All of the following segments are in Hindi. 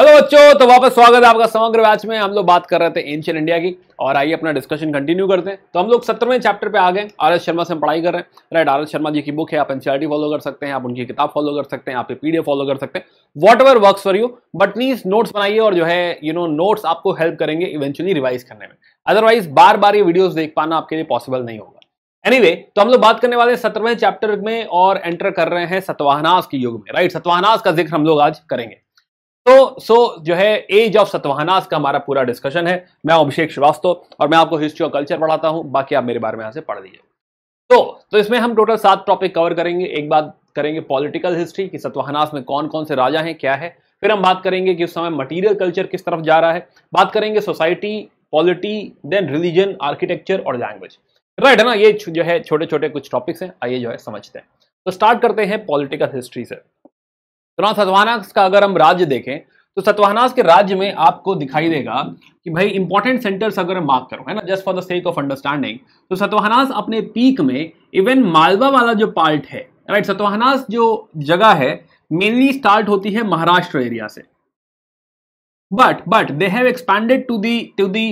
हेलो बच्चों तो वापस स्वागत है आपका समग्र बैच में हम लोग बात कर रहे थे एंशियन इंडिया की और आइए अपना डिस्कशन कंटिन्यू करते हैं तो हम लोग सत्रहवें चैप्टर पे आ गए आर एस शर्मा से हम पढ़ाई कर रहे हैं right R S Sharma ji की बुक है आप एनसीआरटी फॉलो कर सकते हैं आप उनकी किताब फॉलो कर सकते हैं आप डी फॉलो कर सकते हैं whatever work for you but please notes बनाइए और जो है यू नो नोट्स आपको हेल्प करेंगे इवेंचुअली रिवाइज करने में अदरवाइज बार बार ये वीडियोज देख पाना आपके लिए पॉसिबल नहीं होगा एनीवे anyway, तो हम लोग बात करने वाले हैं सत्रहवें चैप्टर में और एंटर कर रहे हैं सतवाहनास के युग में राइट सतवाहनास का जिक्र हम लोग आज करेंगे तो सो जो है एज ऑफ सतवाहनास का हमारा पूरा डिस्कशन है मैं अभिषेक श्रीवास्तव और मैं आपको हिस्ट्री और कल्चर पढ़ाता हूँ बाकी आप मेरे बारे में यहाँ से पढ़ लीजिए तो तो इसमें हम टोटल सात टॉपिक कवर करेंगे एक बात करेंगे पॉलिटिकल हिस्ट्री कि सतवाहनास में कौन कौन से राजा हैं क्या है फिर हम बात करेंगे कि उस समय मटीरियल कल्चर किस तरफ जा रहा है बात करेंगे society polity then religion architecture और लैंग्वेज राइट है ना ये जो है छोटे छोटे कुछ टॉपिक्स हैं आइए जो है समझते हैं तो स्टार्ट करते हैं पॉलिटिकल हिस्ट्री से तो ना सतवानास का अगर हम राज्य देखें तो सतवाहनास के राज्य में आपको दिखाई देगा कि भाई इंपॉर्टेंट सेंटर्स अगर हम बात करो है ना just for the sake of understanding तो सतवानास अपने पीक में इवन मालवा वाला जो पार्ट है राइट सतवाहनास जो जगह है मेनली स्टार्ट होती है महाराष्ट्र एरिया से but but they have expanded to the to the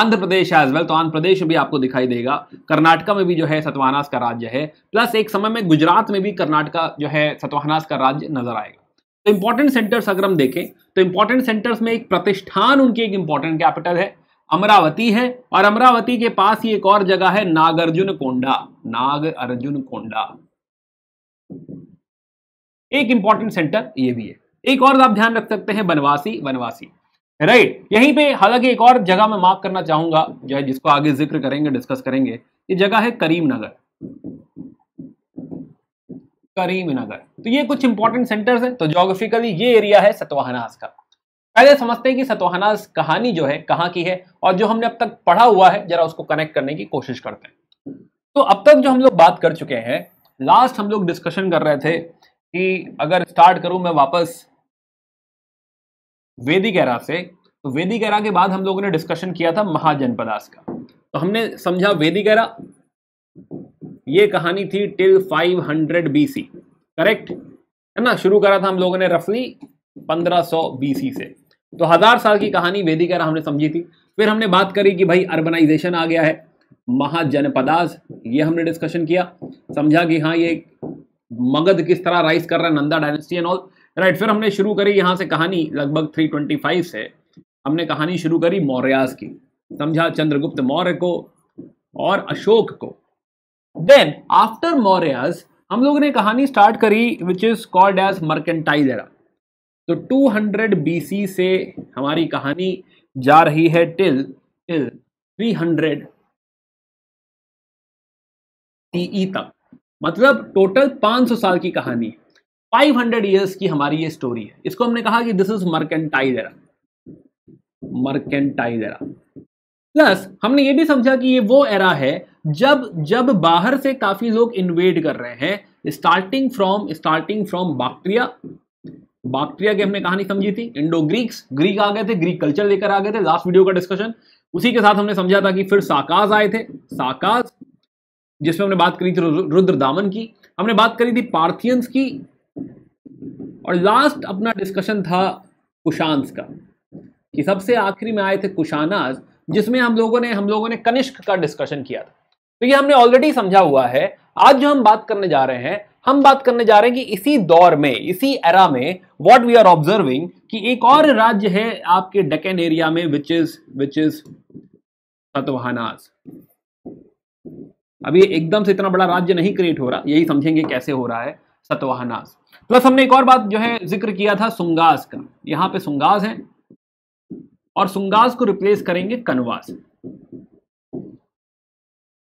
Andhra Pradesh as well तो आंध्र प्रदेश में भी आपको दिखाई देगा कर्नाटका में भी जो है सतवानास का राज्य है प्लस एक समय में गुजरात में भी कर्नाटका जो है सतवाहनास का राज्य नजर आएगा तो इंपॉर्टेंट सेंटर्स अगर हम देखें तो इंपॉर्टेंट सेंटर्स में एक प्रतिष्ठान उनकी एक इंपॉर्टेंट कैपिटल है अमरावती है और अमरावती के पास ही एक और जगह है नागार्जुन कोंडा नाग अर्जुन कोंडा एक इंपॉर्टेंट सेंटर ये भी है एक और आप ध्यान रख सकते हैं बनवासी बनवासी राइट right. यहीं पे हालांकि एक और जगह मैं मार्क करना चाहूंगा जो है जिसको आगे जिक्र करेंगे डिस्कस करेंगे ये जगह है करीमनगर करीमनगर तो ये कुछ इंपॉर्टेंट सेंटर्स हैं तो जोग्राफिकली ये एरिया है सतवाहनास का पहले समझते हैं कि सतवाहनास कहानी जो है कहाँ की है और जो हमने अब तक पढ़ा हुआ है जरा उसको कनेक्ट करने की कोशिश करते हैं तो अब तक जो हम लोग बात कर चुके हैं लास्ट हम लोग डिस्कशन कर रहे थे कि अगर स्टार्ट करूं मैं वापस वेदी गैरा से तो वेदी गैरा के बाद हम लोगों ने डिस्कशन किया था महाजनपदास का तो हमने समझा वेदी गहरा ये कहानी थी टिल 500 हंड्रेड बीसी करेक्ट है ना शुरू करा था हम लोगों ने रफली 1500 बीसी से तो हजार साल की कहानी वेदी करा हमने समझी थी फिर हमने बात करी कि भाई अर्बनाइजेशन आ गया है महाजनपदाज ये हमने डिस्कशन किया समझा कि हाँ ये मगध किस तरह राइज कर रहा है Nanda dynasty and all right फिर हमने शुरू करी यहाँ से कहानी लगभग 325 से हमने कहानी शुरू करी मौर्याज की समझा चंद्रगुप्त मौर्य को और अशोक को देन आफ्टर मौर्यस हम लोगों ने कहानी स्टार्ट करी which is called as mercantile era तो 200 हंड्रेड से हमारी कहानी जा रही है टिल टिल 300 हंड्रेड तक मतलब टोटल 500 साल की कहानी 500 इयर्स की हमारी ये स्टोरी है इसको हमने कहा कि this is mercantile era mercantile era plus हमने ये भी समझा कि ये वो एरा है जब जब बाहर से काफी लोग इन्वेड कर रहे हैं starting from starting from Bactria Bactria की हमने कहानी समझी थी इंडो ग्रीक्स ग्रीक आ गए थे ग्रीक कल्चर लेकर आ गए थे लास्ट वीडियो का डिस्कशन उसी के साथ हमने समझा था कि फिर साकाज आए थे साकाज जिसमें हमने बात करी थी रुद्र दामन की हमने बात करी थी पार्थियंस की और लास्ट अपना डिस्कशन था कुशांस का कि सबसे आखिरी में आए थे कुशानाज जिसमें हम लोगों ने हम लोगों ने कनिष्क का डिस्कशन किया था तो ये हमने ऑलरेडी समझा हुआ है आज जो हम बात करने जा रहे हैं हम बात करने जा रहे हैं कि इसी दौर में इसी एरा में व्हाट वी आर ऑब्जर्विंग कि एक और राज्य है आपके डेकन एरिया में विच इज विच इज सतवाहनास अभी एकदम से इतना बड़ा राज्य नहीं क्रिएट हो रहा यही समझेंगे कैसे हो रहा है सतवाहनास प्लस हमने एक और बात जो है जिक्र किया था सुंगास का यहाँ पे सुंगास है और सुंगास को रिप्लेस करेंगे कनवास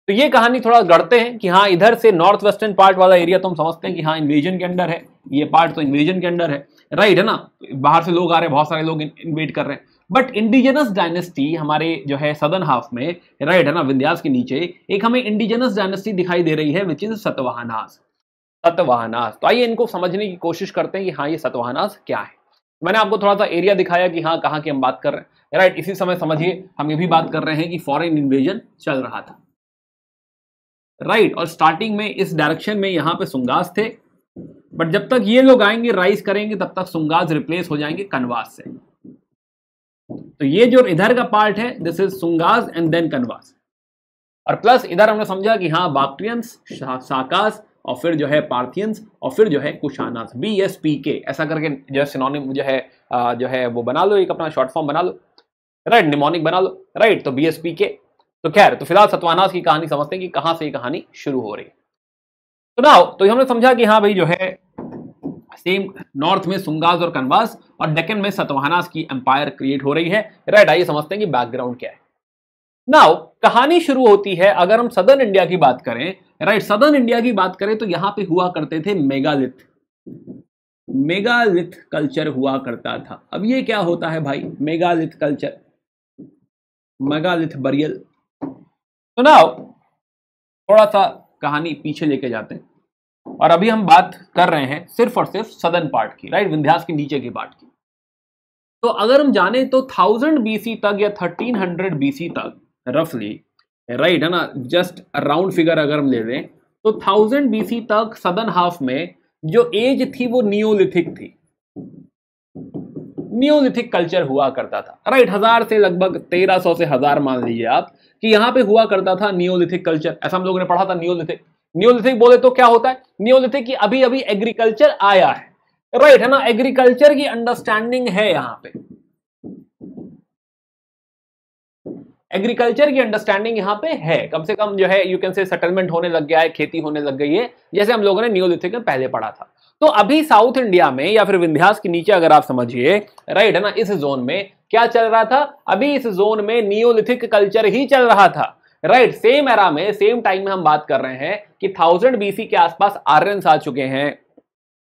तो ये कहानी थोड़ा गढ़ते हैं कि हाँ इधर से नॉर्थ वेस्टर्न पार्ट वाला एरिया तो हम समझते हैं कि हाँ इन्वेजन के अंडर है ये पार्ट तो इन्वेजन के अंडर है राइट है ना बाहर से लोग आ रहे हैं बहुत सारे लोग इन्वेट कर रहे हैं बट इंडिजिनस डायनेस्टी हमारे जो है सदर्न हाफ में राइट है ना विंध्यास के नीचे एक हमें इंडिजिनस डायनेस्टी दिखाई दे रही है विच इज सतवाहनास सतवाहनास तो आइए इनको समझने की कोशिश करते हैं कि हाँ ये सतवाहनास क्या है मैंने आपको थोड़ा सा एरिया दिखाया कि हाँ कहाँ की हम बात कर रहे हैं राइट इसी समय समझिए हम ये भी बात कर रहे हैं कि फॉरेन इन्वेजन चल रहा था राइट और स्टार्टिंग में इस डायरेक्शन में यहाँ पे सुंगास थे बट जब तक ये लोग आएंगे राइज करेंगे तब तक सुंगास रिप्लेस हो जाएंगे कनवास से तो ये जो इधर का पार्ट है this is Sungas and then Kanvas और प्लस इधर हमने समझा कि हाँ बाक्ट्रियंस साकास और फिर जो है पार्थियंस और फिर जो है कुशानास बी एस पी के ऐसा करके जो है सिनोनिम जो है जो है वो बना लो एक अपना शॉर्ट फॉर्म बना लो राइट निमोनिक बना लो राइट तो बी एस पी के तो खैर तो फिलहाल सतवानास की कहानी समझते हैं कि कहां से ये कहानी शुरू हो रही है तो ना तो हमने समझा कि हाँ भाई जो है सेम नॉर्थ में सुंगास और कनवास और डेकन में सतवानास की एम्पायर क्रिएट हो रही है राइट आइए समझते हैं कि बैकग्राउंड क्या है नाउ कहानी शुरू होती है अगर हम सदर्न इंडिया की बात करें राइट सदर्न इंडिया की बात करें तो यहां पे हुआ करते थे मेगालिथ मेगालिथ कल्चर हुआ करता था अब ये क्या होता है भाई मेगालिथ कल्चर मेगालिथ बरियल तो नाउ थोड़ा सा कहानी पीछे लेके जाते हैं और अभी हम बात कर रहे हैं सिर्फ और सिर्फ सदन पार्ट की राइट विंध्यास के नीचे की पार्ट की तो अगर हम जाने तो थाउजेंड बीसी तक या थर्टीन हंड्रेड बीसी तक रफली राइट है ना जस्ट राउंड फिगर अगर हम ले लें तो थाउजेंड बीसी तक सदन हाफ में जो एज थी वो नियोलिथिक थी नियोलिथिक कल्चर हुआ करता था राइट हजार से लगभग तेरह सौ से हजार मान लीजिए आप कि यहां पे हुआ करता था नियोलिथिक कल्चर ऐसा हम लोगों ने पढ़ा था नियोलिथिक नियोलिथिक बोले तो क्या होता है नियोलिथिक अभी अभी एग्रीकल्चर आया है राइट है ना एग्रीकल्चर की अंडरस्टैंडिंग है यहाँ पे एग्रीकल्चर की अंडरस्टैंडिंग यहाँ पे है कम से कम जो है यू कैन से सेटलमेंट होने लग गया है खेती होने लग गई है जैसे हम लोगों ने न्यूलिथिक में पहले पढ़ा था तो अभी साउथ इंडिया में या फिर विंध्यास के नीचे अगर आप समझिए राइट है ना इस जोन में क्या चल रहा था अभी इस जोन में नियोलिथिक कल्चर ही चल रहा था राइट सेम एरा में सेम टाइम में हम बात कर रहे हैं कि थाउजेंड बीसी के आसपास आर्यंस आ चुके हैं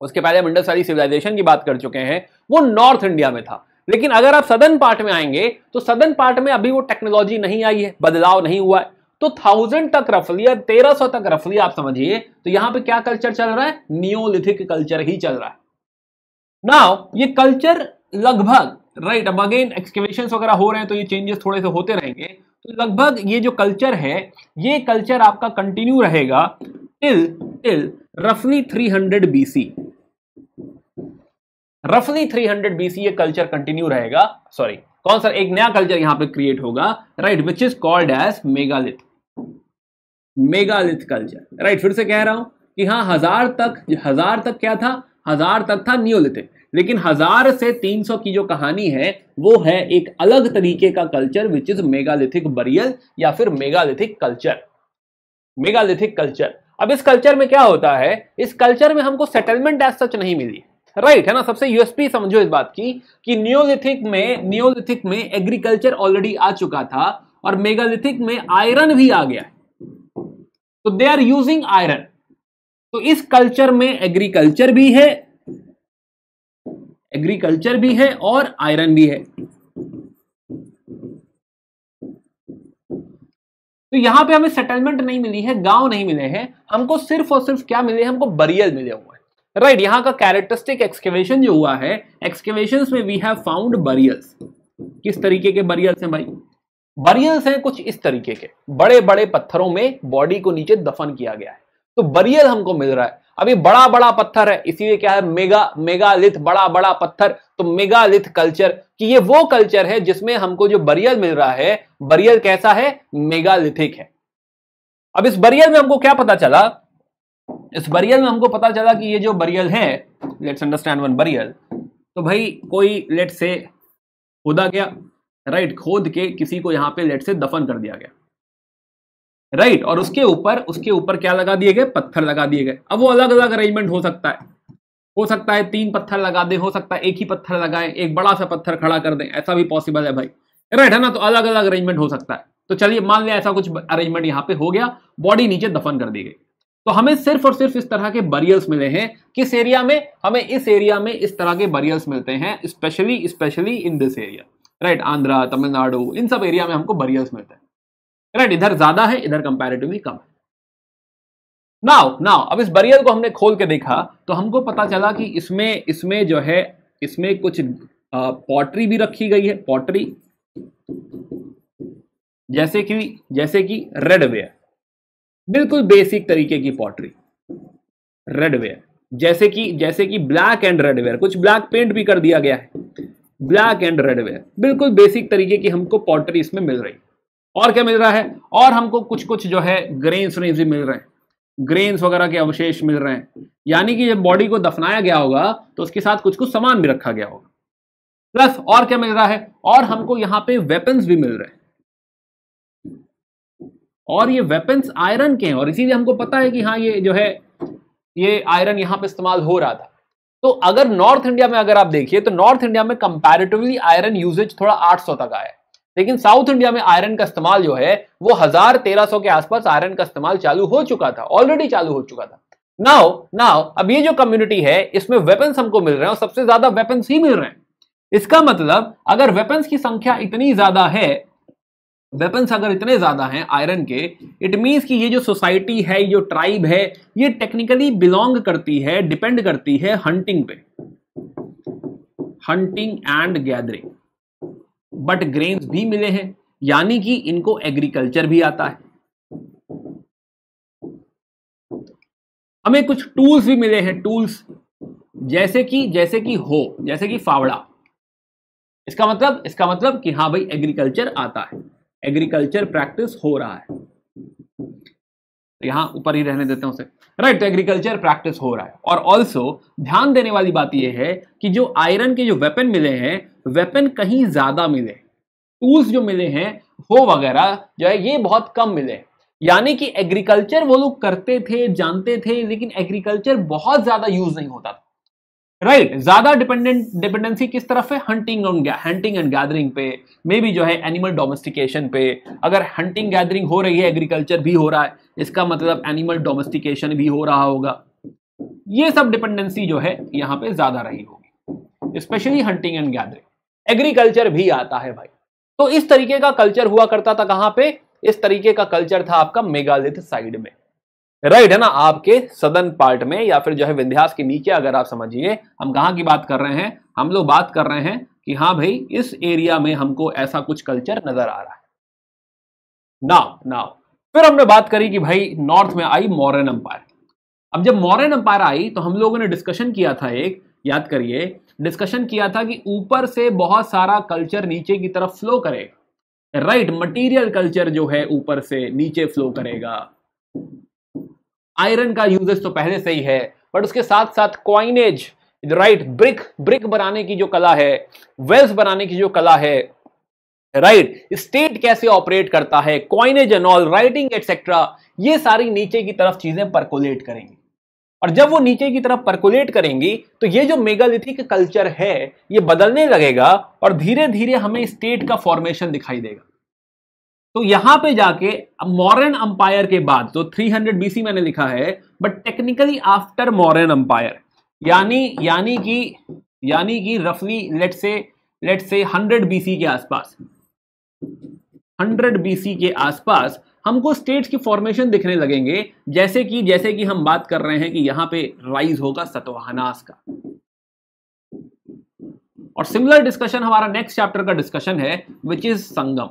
उसके पहले हम इंडस सिविलाइजेशन की बात कर चुके हैं वो नॉर्थ इंडिया में था लेकिन अगर आप सदन पार्ट में आएंगे तो सदन पार्ट में अभी वो टेक्नोलॉजी नहीं आई है बदलाव नहीं हुआ है तो थाउजेंड तक रफली तेरह सौ तक रफली आप समझिए तो यहां पे क्या कल्चर चल रहा है नियोलिथिक कल्चर ही चल रहा है नाउ ये कल्चर लगभग राइट अब अगेन एक्सकेवेशन वगैरह हो रहे हैं तो ये चेंजेस थोड़े से होते रहेंगे तो लगभग ये जो कल्चर है ये कल्चर आपका कंटिन्यू रहेगा टिल टिल रफली थ्री हंड्रेड रफली 300 हंड्रेड बीसी ये कल्चर कंटिन्यू रहेगा सॉरी कौन सा एक नया कल्चर यहां पे क्रिएट होगा right which is called as megalith megalith culture right फिर से कह रहा हूं कि हाँ हजार तक हजार तक क्या था हजार तक था न्योलिथिक लेकिन हजार से 300 की जो कहानी है वो है एक अलग तरीके का culture which is megalithic burial या फिर मेगालिथिक कल्चर मेगालिथिक कल्चर अब इस कल्चर में क्या होता है इस कल्चर में हमको सेटलमेंट एज सच नहीं मिली राइट है ना सबसे यूएसपी समझो इस बात की कि नियोलिथिक में नियोलिथिक में एग्रीकल्चर ऑलरेडी आ चुका था और मेगालिथिक में आयरन भी आ गया तो दे आर यूजिंग आयरन तो इस कल्चर में एग्रीकल्चर भी है एग्रीकल्चर भी है और आयरन भी है तो यहां पे हमें सेटलमेंट नहीं मिली है गांव नहीं मिले हैं हमको सिर्फ और सिर्फ क्या मिले हैं हमको बरियल मिले हुए राइट right, यहाँ का कैरेक्टरिस्टिक एक्सकेवेशन जो हुआ है एक्सकेवेशन में वी हैव फाउंड बरियल्स किस तरीके के बरियल्स हैं भाई बरियल्स हैं कुछ इस तरीके के बड़े बड़े पत्थरों में बॉडी को नीचे दफन किया गया है तो बरियल हमको मिल रहा है अभी बड़ा बड़ा पत्थर है इसीलिए क्या है मेगा मेगालिथ बड़ा बड़ा पत्थर तो मेगालिथ कल्चर कि ये वो कल्चर है जिसमें हमको जो बरियल मिल रहा है बरियल कैसा है मेगालिथिक है अब इस बरियल में हमको क्या पता चला इस बरियल में हमको पता चला कि ये जो बरियल है लेट्स अंडरस्टैंड वन बरियल तो भाई कोई लेट से खोदा गया राइट right, खोद के किसी को यहाँ पे लेट से दफन कर दिया गया राइट right, और उसके ऊपर उसके ऊपर क्या लगा दिए गए पत्थर लगा दिए गए अब वो अलग अलग अरेंजमेंट हो सकता है हो सकता है तीन पत्थर लगा दे हो सकता है एक ही पत्थर लगाए एक बड़ा सा पत्थर खड़ा कर दे ऐसा भी पॉसिबल है भाई राइट right, है ना तो अलग अलग अरेंजमेंट हो सकता है तो चलिए मान लिया ऐसा कुछ अरेंजमेंट यहाँ पे हो गया बॉडी नीचे दफन कर दी गई तो हमें सिर्फ और सिर्फ इस तरह के बरियल्स मिले हैं किस एरिया में हमें इस एरिया में इस तरह के बरियल्स मिलते हैं specially specially in this area right Andhra Tamil Nadu इन सब एरिया में हमको बरियल्स मिलते हैं राइट इधर ज्यादा है इधर कंपेरेटिवली कम है नाउ नाउ अब इस बरियल को हमने खोल के देखा तो हमको पता चला कि इसमें इसमें जो है इसमें कुछ पॉटरी भी रखी गई है पॉटरी जैसे कि जैसे कि रेडवेयर बिल्कुल बेसिक तरीके की पॉटरी रेडवेयर जैसे कि जैसे कि ब्लैक एंड रेडवेयर कुछ ब्लैक पेंट भी कर दिया गया है ब्लैक एंड रेडवेयर बिल्कुल बेसिक तरीके की हमको पॉटरी इसमें मिल रही और क्या मिल रहा है और हमको कुछ कुछ जो है ग्रेन्स भी मिल रहे हैं ग्रेन्स वगैरह के अवशेष मिल रहे हैं यानी कि जब बॉडी को दफनाया गया होगा तो उसके साथ कुछ कुछ सामान भी रखा गया होगा प्लस और क्या मिल रहा है और हमको यहाँ पे वेपन्स भी मिल रहे हैं और ये वेपन्स आयरन के हैं और इसीलिए हमको पता है कि हाँ ये जो है ये आयरन यहां पे इस्तेमाल हो रहा था तो अगर नॉर्थ इंडिया में अगर आप देखिए तो नॉर्थ इंडिया में कंपैरेटिवली आयरन यूजेज थोड़ा 800 तक आया लेकिन साउथ इंडिया में आयरन का इस्तेमाल जो है वो हजार तेरह सौ के आसपास आयरन का इस्तेमाल चालू हो चुका था ऑलरेडी चालू हो चुका था नाउ नाउ अब ये जो कम्युनिटी है इसमें वेपन्स हमको मिल रहे हैं और सबसे ज्यादा वेपन्स ही मिल रहे हैं इसका मतलब अगर वेपन्स की संख्या इतनी ज्यादा है वेपन्स अगर इतने ज़्यादा हैं आयरन के इट मीन्स कि ये जो सोसाइटी है ये जो ट्राइब है ये टेक्निकली बिलोंग करती है डिपेंड करती है हंटिंग पे hunting and gathering but grains भी मिले हैं यानी कि इनको एग्रीकल्चर भी आता है हमें कुछ टूल्स भी मिले हैं टूल्स जैसे कि जैसे कि हो जैसे कि फावड़ा इसका मतलब इसका मतलब कि हाँ भाई एग्रीकल्चर आता है एग्रीकल्चर प्रैक्टिस हो रहा है तो यहां ऊपर ही रहने देते हैं उसे राइट एग्रीकल्चर प्रैक्टिस हो रहा है और ऑल्सो ध्यान देने वाली बात यह है कि जो आयरन के जो वेपन मिले हैं वेपन कहीं ज्यादा मिले टूल्स जो मिले हैं हो वगैरह जो है ये बहुत कम मिले यानी कि एग्रीकल्चर वो लोग करते थे जानते थे लेकिन एग्रीकल्चर बहुत ज्यादा यूज नहीं होता था राइट right, ज्यादा डिपेंडेंट डिपेंडेंसी किस तरफ है hunting on hunting and gathering पे मे बी जो है एनिमल डोमेस्टिकेशन पे अगर हंटिंग गैदरिंग हो रही है एग्रीकल्चर भी हो रहा है इसका मतलब एनिमल डोमेस्टिकेशन भी हो रहा होगा ये सब डिपेंडेंसी जो है यहाँ पे ज्यादा रही होगी specially hunting and gathering agriculture भी आता है भाई तो इस तरीके का कल्चर हुआ करता था कहाँ पे इस तरीके का कल्चर था आपका मेगालिथ साइड में राइट है ना आपके सदन पार्ट में या फिर जो है विंध्यास के नीचे अगर आप समझिए हम कहाँ की बात कर रहे हैं हम लोग बात कर रहे हैं कि हाँ भाई इस एरिया में हमको ऐसा कुछ कल्चर नजर आ रहा है नाउ नाउ फिर हमने बात करी कि भाई नॉर्थ में आई मॉरन अंपायर अब जब मॉरन अंपायर आई तो हम लोगों ने डिस्कशन किया था एक याद करिए डिस्कशन किया था कि ऊपर से बहुत सारा कल्चर नीचे की तरफ फ्लो करेगा राइट मटेरियल कल्चर जो है ऊपर से नीचे फ्लो करेगा आयरन का यूजेस तो पहले से ही है बट उसके साथ साथ क्वाइनेज राइट ब्रिक ब्रिक बनाने की जो कला है वेल्स बनाने की जो कला है राइट right, स्टेट कैसे ऑपरेट करता है coinage and all writing etcetera ये सारी नीचे की तरफ चीजें परकुलेट करेंगी और जब वो नीचे की तरफ परकुलेट करेंगी तो ये जो मेगालिथिक कल्चर है ये बदलने लगेगा और धीरे धीरे हमें स्टेट का फॉर्मेशन दिखाई देगा तो यहां पे जाके मॉरन अंपायर के बाद तो 300 बीसी मैंने लिखा है but technically after Mauryan empire यानी यानी कि यानी कि रफली लेट से लेट से 100 बीसी के आसपास 100 बीसी के आसपास हमको स्टेट्स की फॉर्मेशन दिखने लगेंगे जैसे कि जैसे कि हम बात कर रहे हैं कि यहां पे राइज होगा सतवाहनास का और सिमिलर डिस्कशन हमारा नेक्स्ट चैप्टर का डिस्कशन है विच इज संगम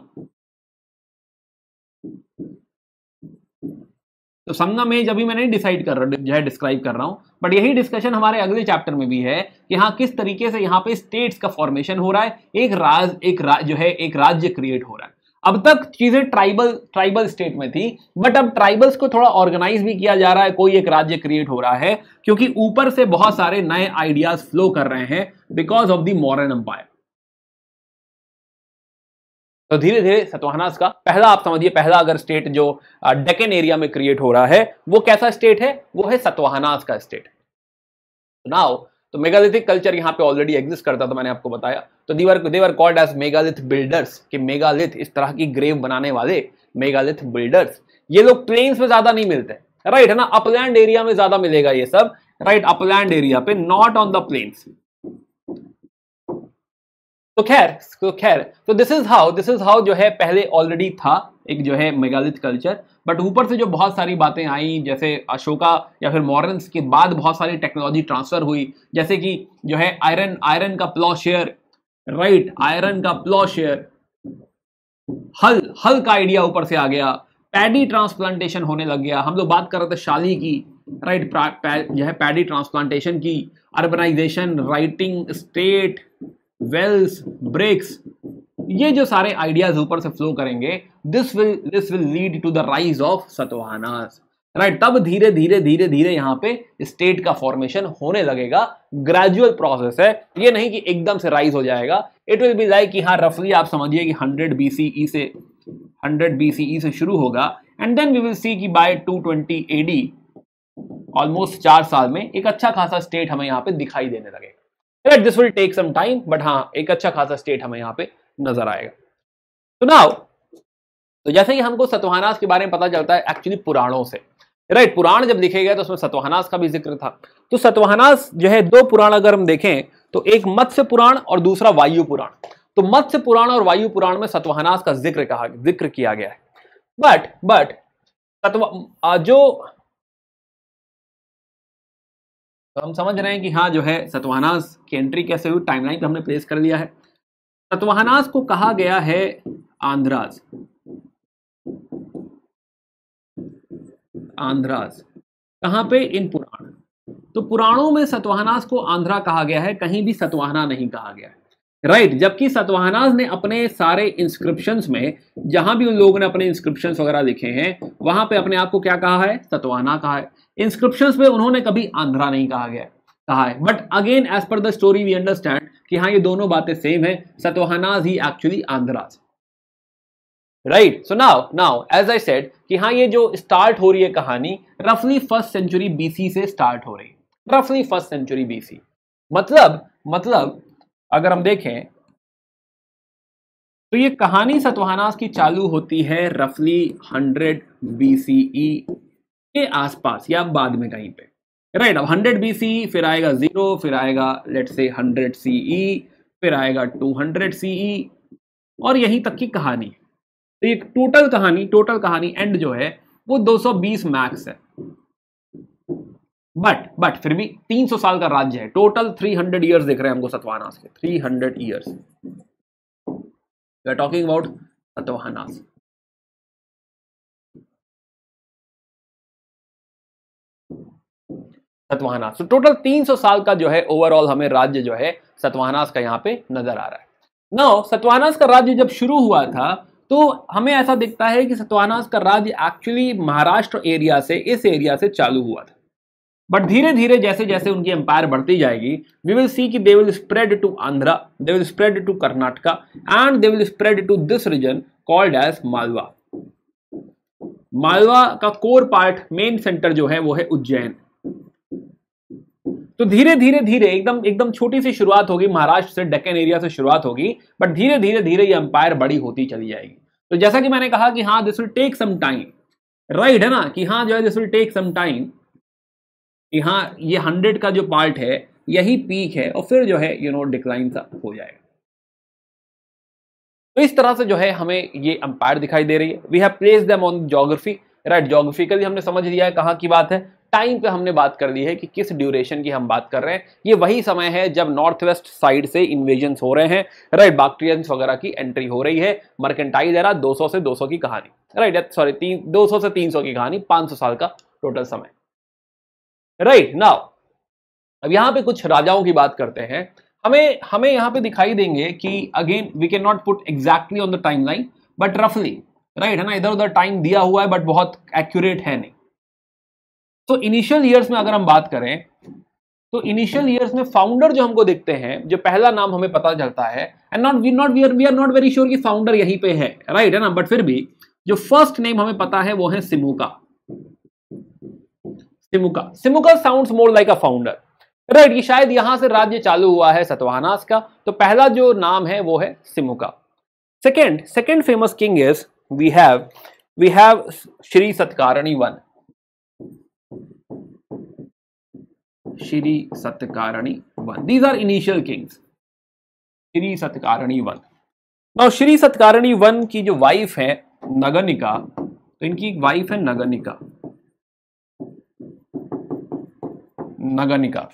तो संगम एज अभी मैं नहीं डिसाइड कर रहा जो है डिस्क्राइब कर रहा हूँ बट यही डिस्कशन हमारे अगले चैप्टर में भी है कि हाँ किस तरीके से यहाँ पे स्टेट्स का फॉर्मेशन हो रहा है एक राज एक रा, जो है एक राज्य क्रिएट हो रहा है अब तक चीजें ट्राइबल ट्राइबल स्टेट में थी बट अब ट्राइबल्स को थोड़ा ऑर्गेनाइज भी किया जा रहा है कोई एक राज्य क्रिएट हो रहा है क्योंकि ऊपर से बहुत सारे नए आइडियाज फ्लो कर रहे हैं because of the Mauryan empire तो धीरे धीरे सतवाहनास का पहला आप समझिए पहला अगर स्टेट जो डेकन एरिया में क्रिएट हो रहा है वो कैसा स्टेट है वो है सतवाहनास का स्टेट नाउ तो मेगालिथिक कल्चर यहाँ पे ऑलरेडी एग्जिस्ट करता था मैंने आपको बताया तो they were they were called as megalith builders कि मेगालिथ इस तरह की ग्रेव बनाने वाले मेगालिथ बिल्डर्स ये लोग प्लेन्स में ज्यादा नहीं मिलते राइट है ना अपलैंड एरिया में ज्यादा मिलेगा ये सब राइट अपलैंड एरिया पे नॉट ऑन द प्लेन्स तो खैर तो खैर तो this is how this is how जो है पहले ऑलरेडी था एक जो है मेगालिथ कल्चर बट ऊपर से जो बहुत सारी बातें आई जैसे अशोका या फिर मॉरन्स के बाद बहुत सारी टेक्नोलॉजी ट्रांसफर हुई जैसे कि जो है आयरन आयरन का शेयर राइट आयरन का शेयर हल हल का आइडिया ऊपर से आ गया पैडी ट्रांसप्लांटेशन होने लग गया हम लोग बात कर रहे थे शाली की राइट जो है पैडी ट्रांसप्लांटेशन की urbanization writing state wells breaks ये जो सारे आइडियाज ऊपर से फ्लो करेंगे this will this will lead to the rise of Satavahanas right तब धीरे धीरे धीरे धीरे यहाँ पे स्टेट का फॉर्मेशन होने लगेगा ग्रेजुअल प्रोसेस है ये नहीं कि एकदम से राइज हो जाएगा इट विल बी लाइक कि हाँ रफली आप समझिए कि 100 बी e से 100 बी e से शुरू होगा and then we will see कि बाय 220 एडी ऑलमोस्ट चार साल में एक अच्छा खासा स्टेट हमें यहाँ पे दिखाई देने लगेगा right this will take some time but हाँ एक अच्छा खासा स्टेट हमें यहाँ पे नजर आएगा तो नाउ तो जैसे ही हमको सतवाहनास के बारे में पता चलता है एक्चुअली पुराणों से राइट right, पुराण जब लिखे गए तो उसमें सतवाहनास का भी जिक्र था तो सतवाहनास जो है दो पुराण अगर हम देखें तो एक मत्स्य पुराण और दूसरा वायु पुराण तो मत्स्य पुराण और वायु पुराण में सतवाहनास का जिक्र कहा जिक्र किया गया है बट बट सतवा जो तो हम समझ रहे हैं कि हाँ जो है सतवाहनास की एंट्री कैसे हुई टाइमलाइन पे हमने प्लेस कर लिया है सतवाहनास को कहा गया है आंध्राज आंध्राज कहा पे इन पुराण तो पुराणों में सतवाहनास को आंध्रा कहा गया है कहीं भी सतवाहना नहीं कहा गया है राइट right, जबकि सतवाहनाज ने अपने सारे इंस्क्रिप्शन में जहां भी उन लोगों ने अपने इंस्क्रिप्शन वगैरह लिखे हैं वहां पे अपने आप को क्या कहा है सतवाहना कहा है इंस्क्रिप्शन में उन्होंने कभी आंध्रा नहीं कहा गया कहा है but again as per the story we understand कि हाँ ये दोनों बातें सेम है सतवाहनाज ही actually Andhras right so now now as I said कि हाँ ये जो स्टार्ट हो रही है कहानी रफली फर्स्ट सेंचुरी बीसी से स्टार्ट हो रही है रफली फर्स्ट सेंचुरी बीसी मतलब मतलब अगर हम देखें तो ये कहानी सतवाहनास की चालू होती है रफली 100 बीसीई e के आसपास या बाद में कहीं पे राइट अब 100 बीसी e, फिर आएगा जीरो फिर आएगा लेट से 100 सीई फिर आएगा 200 सीई e, और यहीं तक की कहानी तो ये टोटल कहानी टोटल कहानी एंड जो है वो 220 मैक्स है बट बट फिर भी 300 साल का राज्य है टोटल 300 इयर्स दिख रहे हैं हमको सतवाहनास के 300 years we talking about Satavahanas Satavahanas तो टोटल 300 साल का जो है ओवरऑल हमें राज्य जो है सतवाहनास का यहां पे नजर आ रहा है नौ सतवाहनास का राज्य जब शुरू हुआ था तो हमें ऐसा दिखता है कि सतवाहनास का राज्य एक्चुअली महाराष्ट्र एरिया से इस एरिया से चालू हुआ था बट धीरे धीरे जैसे जैसे उनकी एम्पायर बढ़ती जाएगी वी विल सी कि they will spread to Andhra they will spread to Karnataka and they will spread to this region called as Malwa Malwa का कोर पार्ट मेन सेंटर जो है वो है उज्जैन तो धीरे धीरे धीरे एकदम एकदम छोटी सी शुरुआत होगी महाराष्ट्र से डेकन एरिया से शुरुआत होगी बट धीरे धीरे धीरे ये एम्पायर बड़ी होती चली जाएगी तो जैसा कि मैंने कहा कि हाँ this will take some time right है ना कि हाँ जो है this will take some time यहाँ ये हंड्रेड का जो पार्ट है यही पीक है और फिर जो है यू नो डिक्लाइन सा हो जाएगा तो इस तरह से जो है हमें ये अंपायर दिखाई दे रही है we have place them on geography right geographically हमने समझ लिया है कहाँ की बात है टाइम पे हमने बात कर ली है कि किस ड्यूरेशन की हम बात कर रहे हैं ये वही समय है जब नॉर्थ वेस्ट साइड से इन्वेजन हो रहे हैं राइट बैक्टीरियंस वगैरह की एंट्री हो रही है मर्केंटाइल एरा 200 से 200 की कहानी राइट सॉरी 200 से 300 की कहानी 500 साल का टोटल समय राइट नाउ अब यहां पे कुछ राजाओं की बात करते हैं हमें हमें यहां पे दिखाई देंगे कि again we can not put exactly on the time line but रफली राइट है ना इधर उधर टाइम दिया हुआ है बट बहुत एक्यूरेट है नहीं तो इनिशियल ईयर्स में अगर हम बात करें तो इनिशियल ईयर्स में फाउंडर जो हमको देखते हैं जो पहला नाम हमें पता चलता है and not we not we are we are not very sure कि फाउंडर यहीं पे है राइट right, है ना बट फिर भी जो फर्स्ट नेम हमें पता है वो है Simuka Simuka Simuka sound more like a founder right ये शायद यहां से राज्य चालू हुआ है सतवाहनास का तो पहला जो नाम है वो है Simuka second second famous king is we have we have Shri Satakarni one Shri Satakarni one these are initial kings Shri Satakarni one और श्री सतकारणी वन की जो वाइफ है नगनिका तो इनकी एक वाइफ है नगनिका नगनिका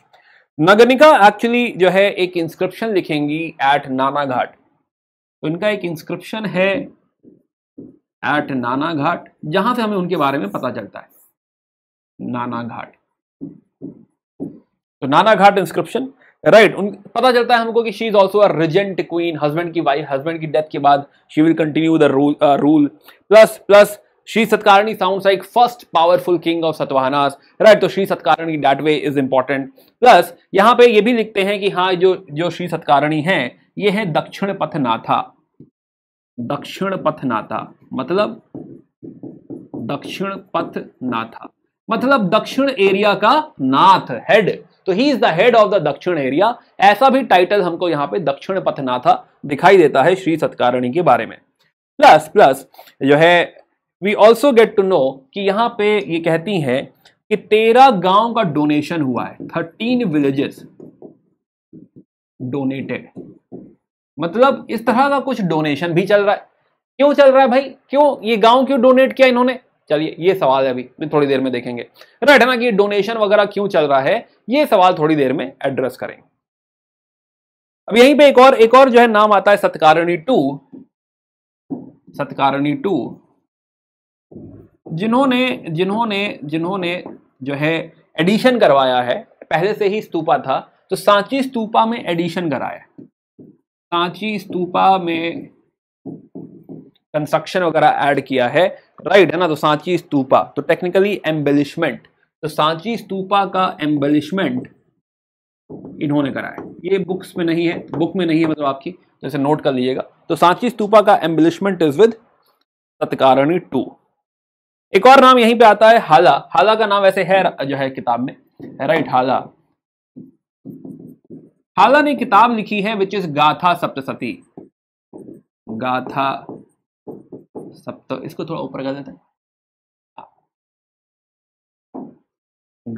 नगनिका एक्चुअली जो है एक इंस्क्रिप्शन लिखेंगी एट नाना घाट तो इनका एक इंस्क्रिप्शन है एट नाना घाट जहां से हमें उनके बारे में पता चलता है नाना घाट तो नाना घाट इंस्क्रिप्शन राइट उन पता चलता है हमको कि she is also a regent queen husband की वाइफ हस्बैंड की डेथ के बाद she will continue the rule plus plus Shri Satkarni sound like first powerful king of Satavahanas, right तो Shri Satkarni that way is important plus यहाँ पे ये भी लिखते हैं कि हाँ जो जो श्री Satkarni हैं ये हैं दक्षिण पथनाथा दक्षिण पथनाथा मतलब, मतलब दक्षिण पथ नाथा मतलब दक्षिण एरिया का नाथ हेड तो he is the head of the Dakshin area ऐसा भी टाइटल हमको यहाँ पे दक्षिण पथनाथा दिखाई देता है श्री सत्कारणी के बारे में प्लस प्लस जो है we also get to know कि यहाँ पे ये कहती हैं कि तेरह गांव का डोनेशन हुआ है थर्टीन विलेजेस डोनेटेड मतलब इस तरह का कुछ डोनेशन भी चल रहा है क्यों चल रहा है भाई क्यों ये गांव क्यों डोनेट किया इन्होंने चलिए ये सवाल है अभी थोड़ी देर में देखेंगे राइट है ना कि डोनेशन वगैरह क्यों चल रहा है ये सवाल थोड़ी देर में एड्रेस करेंगे अब यहीं पे एक और एक और जो है नाम आता है सत्कारणी टू सत्कारणी टू जिन्होंने जिन्होंने जिन्होंने जो है एडिशन करवाया है पहले से ही स्तूपा था तो सांची स्तूपा में एडिशन कराया सांची स्तूपा में कंस्ट्रक्शन वगैरह ऐड किया है राइट है ना तो सांची स्तूपा तो टेक्निकली एम्बेलिशमेंट तो सांची स्तूपा का एम्बेलिशमेंट इन्होंने कराया ये बुक्स में नहीं है बुक में नहीं है मतलब आपकी जैसे तो नोट कर लीजिएगा तो सांची स्तूपा का embellishment is with Satakarni two एक और नाम यहीं पे आता है हाला हाला का नाम वैसे है जो है किताब में राइट हाला हाला ने किताब लिखी है विच इज गाथा सप्तसती गाथा सप्त इसको थोड़ा ऊपर कर देते हैं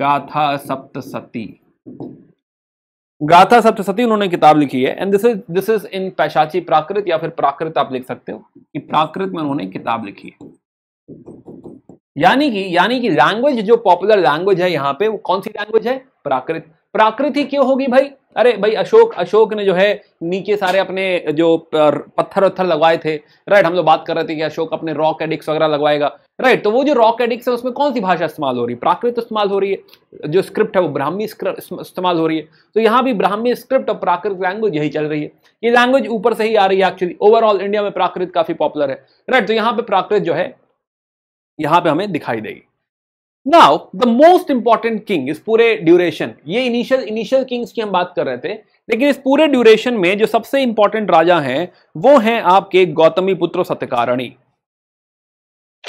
गाथा सप्तसती गाथा सप्तसती उन्होंने किताब लिखी है and this is this is in Paishachi Prakrit या फिर प्राकृत आप लिख सकते हो कि प्राकृत में उन्होंने किताब लिखी है यानी कि यानी कि लैंग्वेज जो पॉपुलर लैंग्वेज है यहाँ पे वो कौन सी लैंग्वेज है प्राकृत प्राकृति क्यों होगी भाई अरे भाई अशोक अशोक ने जो है नीचे सारे अपने जो पत्थर वत्थर लगवाए थे राइट हम लोग बात कर रहे थे कि अशोक अपने रॉक एडिक्स वगैरह लगवाएगा राइट तो वो जो रॉक एडिक्स है उसमें कौन सी भाषा इस्तेमाल हो रही है प्राकृत इस्तेमाल हो रही है जो स्क्रिप्ट है वो ब्राह्मी इस्तेमाल हो रही है तो यहाँ भी ब्राह्मी स्क्रिप्ट और प्राकृत लैंग्वेज यही चल रही है ये लैंग्वेज ऊपर से ही आ रही है एक्चुअली ओवरऑल इंडिया में प्राकृत काफी पॉपुलर है राइट तो यहाँ पे प्राकृत जो है यहां पे हमें दिखाई देगी now the most important king इस पूरे ड्यूरेशन ये इनिशियल इनिशियल किंग्स की हम बात कर रहे थे लेकिन इस पूरे ड्यूरेशन में जो सबसे इंपॉर्टेंट राजा हैं वो हैं आपके गौतमी पुत्र सत्यकारणी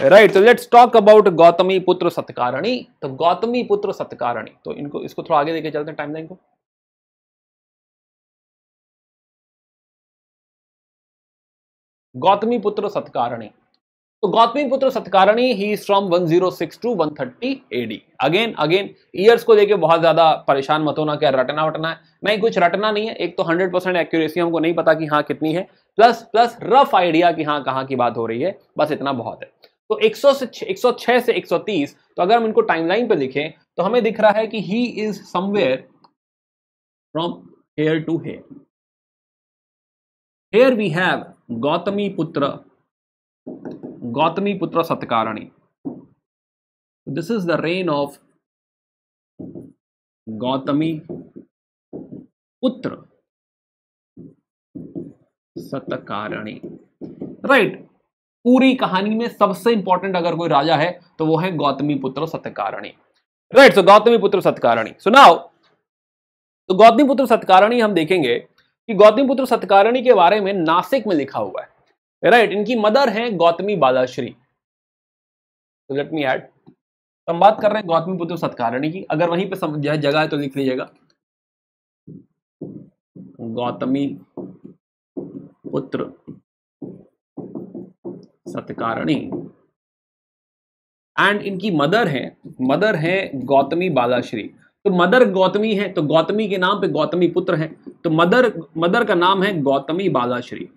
राइट तो let's talk about Gautamiputra Satakarni तो गौतमी पुत्र सत्यकारणी तो इनको इसको थोड़ा आगे देखे चलते हैं टाइम लाइन को गौतमी पुत्र सत्कारणी तो Gautamiputra Satakarni he is from six to one 130 AD again again years को देखे बहुत ज्यादा परेशान मत होना क्या रटना वटना है नहीं कुछ रटना नहीं है एक तो 100 परसेंट एक्यूरेसी हमको नहीं पता कि हाँ कितनी है प्लस प्लस रफ आइडिया कि हाँ कहाँ की बात हो रही है बस इतना बहुत है तो 100 से 106 से 130 तो अगर हम इनको टाइमलाइन पे लिखें तो हमें दिख रहा है कि he is somewhere from here to here here we have Gautamiputra Gautamiputra Satakarni this is the reign of Gautamiputra Satakarni right पूरी कहानी में सबसे इंपॉर्टेंट अगर कोई राजा है तो वो है Gautamiputra Satakarni right so Gautami Gautamiputra सत्कारणी सुनाओ तो गौतमी पुत्र सत्कारणी हम देखेंगे कि गौतमी पुत्र सत्कारणी के बारे में नासिक में लिखा हुआ है राइट right, इनकी मदर हैं गौतमी बालाश्री तो लेट मी ऐड हम बात कर रहे हैं गौतमी पुत्र सत्कारणी की अगर वहीं पे समझ जगह है तो लिख लीजिएगा गौतमी पुत्र सत्कारणी एंड इनकी मदर हैं मदर हैं गौतमी बालाश्री तो मदर गौतमी है तो गौतमी के नाम पे गौतमी पुत्र हैं तो मदर मदर का नाम है Gautami Balashri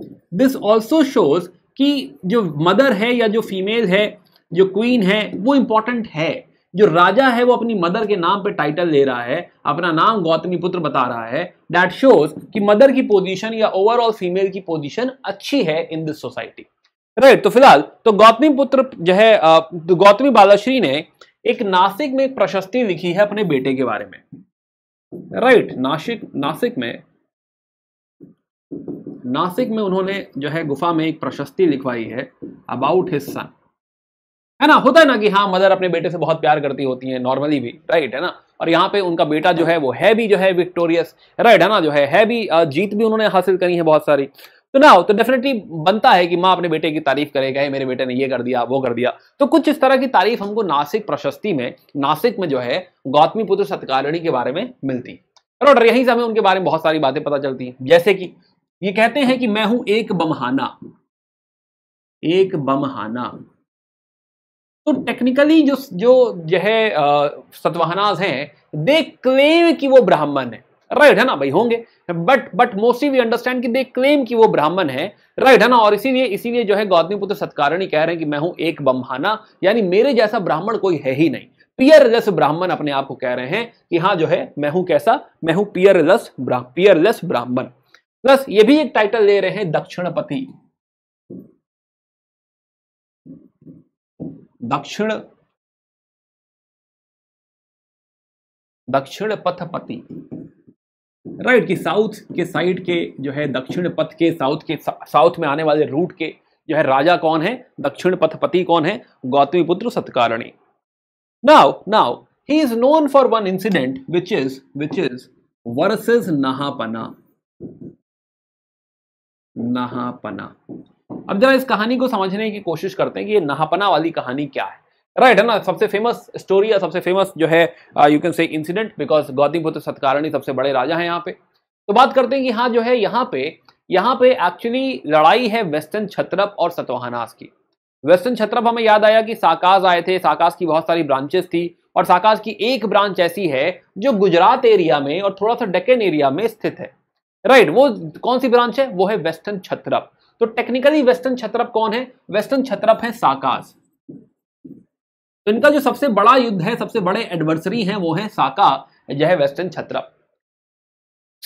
this also shows कि जो मदर है या जो फीमेल है जो क्वीन है वो इंपॉर्टेंट है जो राजा है वो अपनी मदर के नाम पे टाइटल ले रहा है अपना नाम गौतमी पुत्र बता रहा है दैट शोज कि मदर की पोजीशन या ओवरऑल फीमेल की पोजीशन अच्छी है इन दिस सोसाइटी राइट तो फिलहाल तो गौतमी पुत्र जो है तो गौतमी बालाश्री ने एक नासिक में एक प्रशस्ति लिखी है अपने बेटे के बारे में राइट नासिक नासिक में नासिक में उन्होंने जो है गुफा में एक प्रशस्ति लिखवाई है अबाउट हिज सन है ना होता है ना कि हाँ मदर अपने बेटे से बहुत प्यार करती होती है नॉर्मली भी राइट है ना और यहाँ पे उनका बेटा जो है वो है भी जो है विक्टोरियस राइट है ना जो है है भी जीत भी उन्होंने हासिल करी है बहुत सारी तो ना हो तो डेफिनेटली बनता है कि माँ अपने बेटे की तारीफ करेगा मेरे बेटे ने ये कर दिया वो कर दिया तो कुछ इस तरह की तारीफ हमको नासिक प्रशस्ति में नासिक में जो है गौतमी पुत्र सत्कारिणी के बारे में मिलती है और यहीं से हमें उनके बारे में बहुत सारी बातें पता चलती हैं जैसे कि ये कहते हैं कि मैं हूं एक बमहाना एक बमहाना तो टेक्निकली जो जो जो है सतवाहनाज हैं दे क्लेम कि वो ब्राह्मण है राइट right है ना भाई होंगे but but mostly we understand कि दे क्लेम कि वो ब्राह्मण है राइट right है ना और इसीलिए इसीलिए जो है गौतमी पुत्र सत्कारणी कह रहे हैं कि मैं हूं एक बम्हाना यानी मेरे जैसा ब्राह्मण कोई है ही नहीं पियरलेस ब्राह्मण अपने आप को कह रहे हैं कि हाँ जो है मैं हूं कैसा मैं हूं पियरलेस पियरलेस ब्राह्मण प्लस ये भी एक टाइटल ले रहे हैं दक्षिणपति दक्षिण दक्षिण पथपति राइट कि साउथ के साइड के जो है दक्षिण पथ के साउथ के साउथ में आने वाले रूट के जो है राजा कौन है दक्षिण पथपति कौन है Gautamiputra Satkarni now now he is known for one incident which is which is versus Nahapana Nahapana अब जरा इस कहानी को समझने की कोशिश करते हैं कि ये नहापना वाली कहानी क्या है राइट right, है ना सबसे फेमस स्टोरी या सबसे फेमस जो है you can say incident because Gautam Buddha Satkarni सबसे बड़े राजा हैं यहाँ पे तो बात करते हैं कि हाँ जो है यहाँ पे यहाँ पे एक्चुअली लड़ाई है वेस्टर्न छत्रप और सतवाहनास की वेस्टर्न छत्रप हमें याद आया कि साकाज आए थे साकाज की बहुत सारी ब्रांचेस थी और साकाज की एक ब्रांच ऐसी है जो गुजरात एरिया में और थोड़ा सा डेकन एरिया में स्थित है राइट वो कौन सी ब्रांच है वो है वेस्टर्न छत्रप तो टेक्निकली वेस्टर्न छत्रप कौन है वेस्टर्न छत्रप है साकास तो इनका जो सबसे बड़ा युद्ध है सबसे बड़े एडवर्सरी हैं वो है साका यह है वेस्टर्न छतरप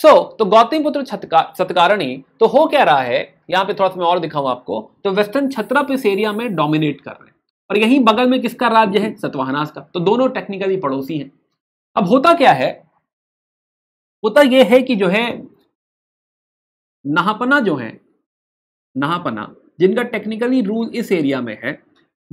सो so, तो गौतम पुत्र सतकारिणी तो हो क्या रहा है यहां पे थोड़ा सा मैं और दिखाऊं आपको तो वेस्टर्न छतरप इस एरिया में डोमिनेट कर रहे हैं और यहीं बगल में किसका राज्य है सतवाहनास का तो दोनों टेक्निकली पड़ोसी हैं अब होता क्या है होता यह है कि जो है नहापना जो है नहापना जिनका टेक्निकली रूल इस एरिया में है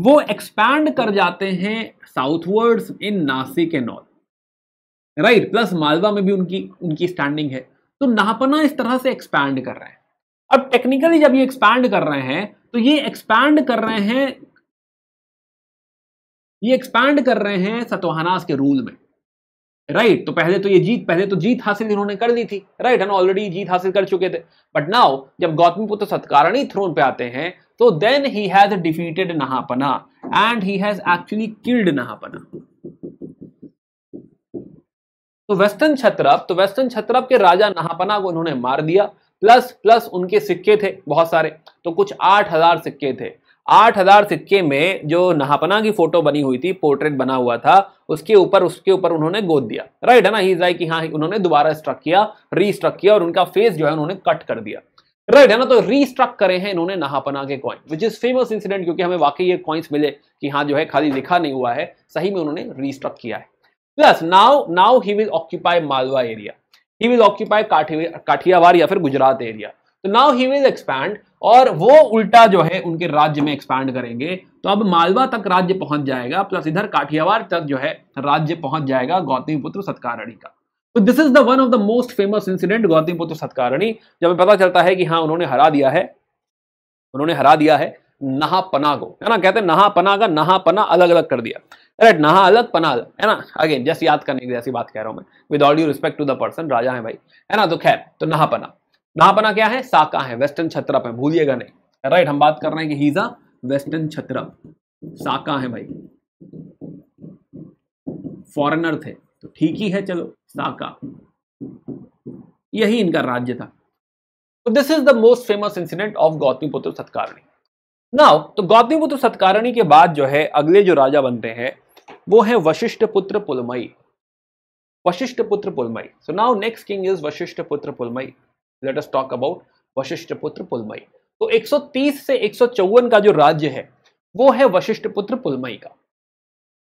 वो एक्सपैंड कर जाते हैं southwards in Nashik and all right plus Malwa में भी उनकी उनकी स्टैंडिंग है तो नहापना इस तरह से एक्सपैंड कर रहे हैं अब टेक्निकली जब ये एक्सपैंड कर रहे हैं तो ये एक्सपैंड कर रहे हैं ये एक्सपैंड कर रहे हैं सतोहनास के रूल में राइट right, तो पहले तो ये जीत पहले तो जीत हासिल इन्होंने कर दी थी राइट एंड ऑलरेडी जीत हासिल कर चुके थे बट नाउ जब गौतम पुत्र सत्कारणी थ्रोन पे आते हैं तो then he has defeated Nahapana and he has actually killed Nahapana तो वेस्टर्न छत्रप तो वेस्टर्न छत्रप के राजा नहापना को इन्होंने मार दिया प्लस प्लस उनके सिक्के थे बहुत सारे तो कुछ आठ हजार सिक्के थे आठ हजार सिक्के में जो नहापना की फोटो बनी हुई थी पोर्ट्रेट बना हुआ था उसके ऊपर उसके ऊपर उन्होंने गोद दिया राइट है ना ही लाइक हाँ उन्होंने दोबारा स्ट्रक किया रीस्ट्रक किया और उनका फेस जो है उन्होंने कट कर दिया राइट है ना तो रीस्ट्रक करे हैं इन्होंने नहापना के coin which is famous incident क्योंकि हमें वाकई ये कॉइन्स मिले कि हाँ जो है खाली लिखा नहीं हुआ है सही में उन्होंने रीस्ट्रक किया है plus now now he will occupy Malwa area he will occupy Kathiawar या फिर गुजरात एरिया तो नाउ ही विल एक्सपैंड और वो उल्टा जो है उनके राज्य में एक्सपैंड करेंगे तो अब मालवा तक राज्य पहुंच जाएगा प्लस इधर काठियावाड़ तक जो है राज्य पहुंच जाएगा गौतमी पुत्र सत्कारणी का तो this is the one of the most famous incident Gautamiputra Satkarni जब पता चलता है कि हाँ उन्होंने हरा दिया है उन्होंने हरा दिया है नहापना को है ना कहते हैं नहापना का नहापना अलग अलग कर दिया राइट नहा अलग पना अलग है ना अगेन जस्ट याद करने की जैसी बात कह रहा हूं मैं with all due respect to the person राजा है भाई है ना तो खैर तो नहापना बना क्या है साका है वेस्टर्न छत्रप है भूलिएगा नहीं राइट हम बात कर रहे हैं कि हीजा वेस्टर्न छत्रप साका है भाई फॉरेनर थे तो ठीक ही है चलो साका यही इनका राज्य था तो this is the most famous incident of Gautamiputra सत्कारणी now तो गौतमीपुत्र सत्कारणी के बाद जो है अगले जो राजा बनते हैं वो है Vashishtha Vashishthaputra Pulumayi Vashishthaputra Pulumayi so now next king is Vashishthaputra Pulumayi let us talk about Vashishthaputra Pulumayi तो 130 से एक का जो राज्य है वो है वशिष्ठ पुत्र पुलमई का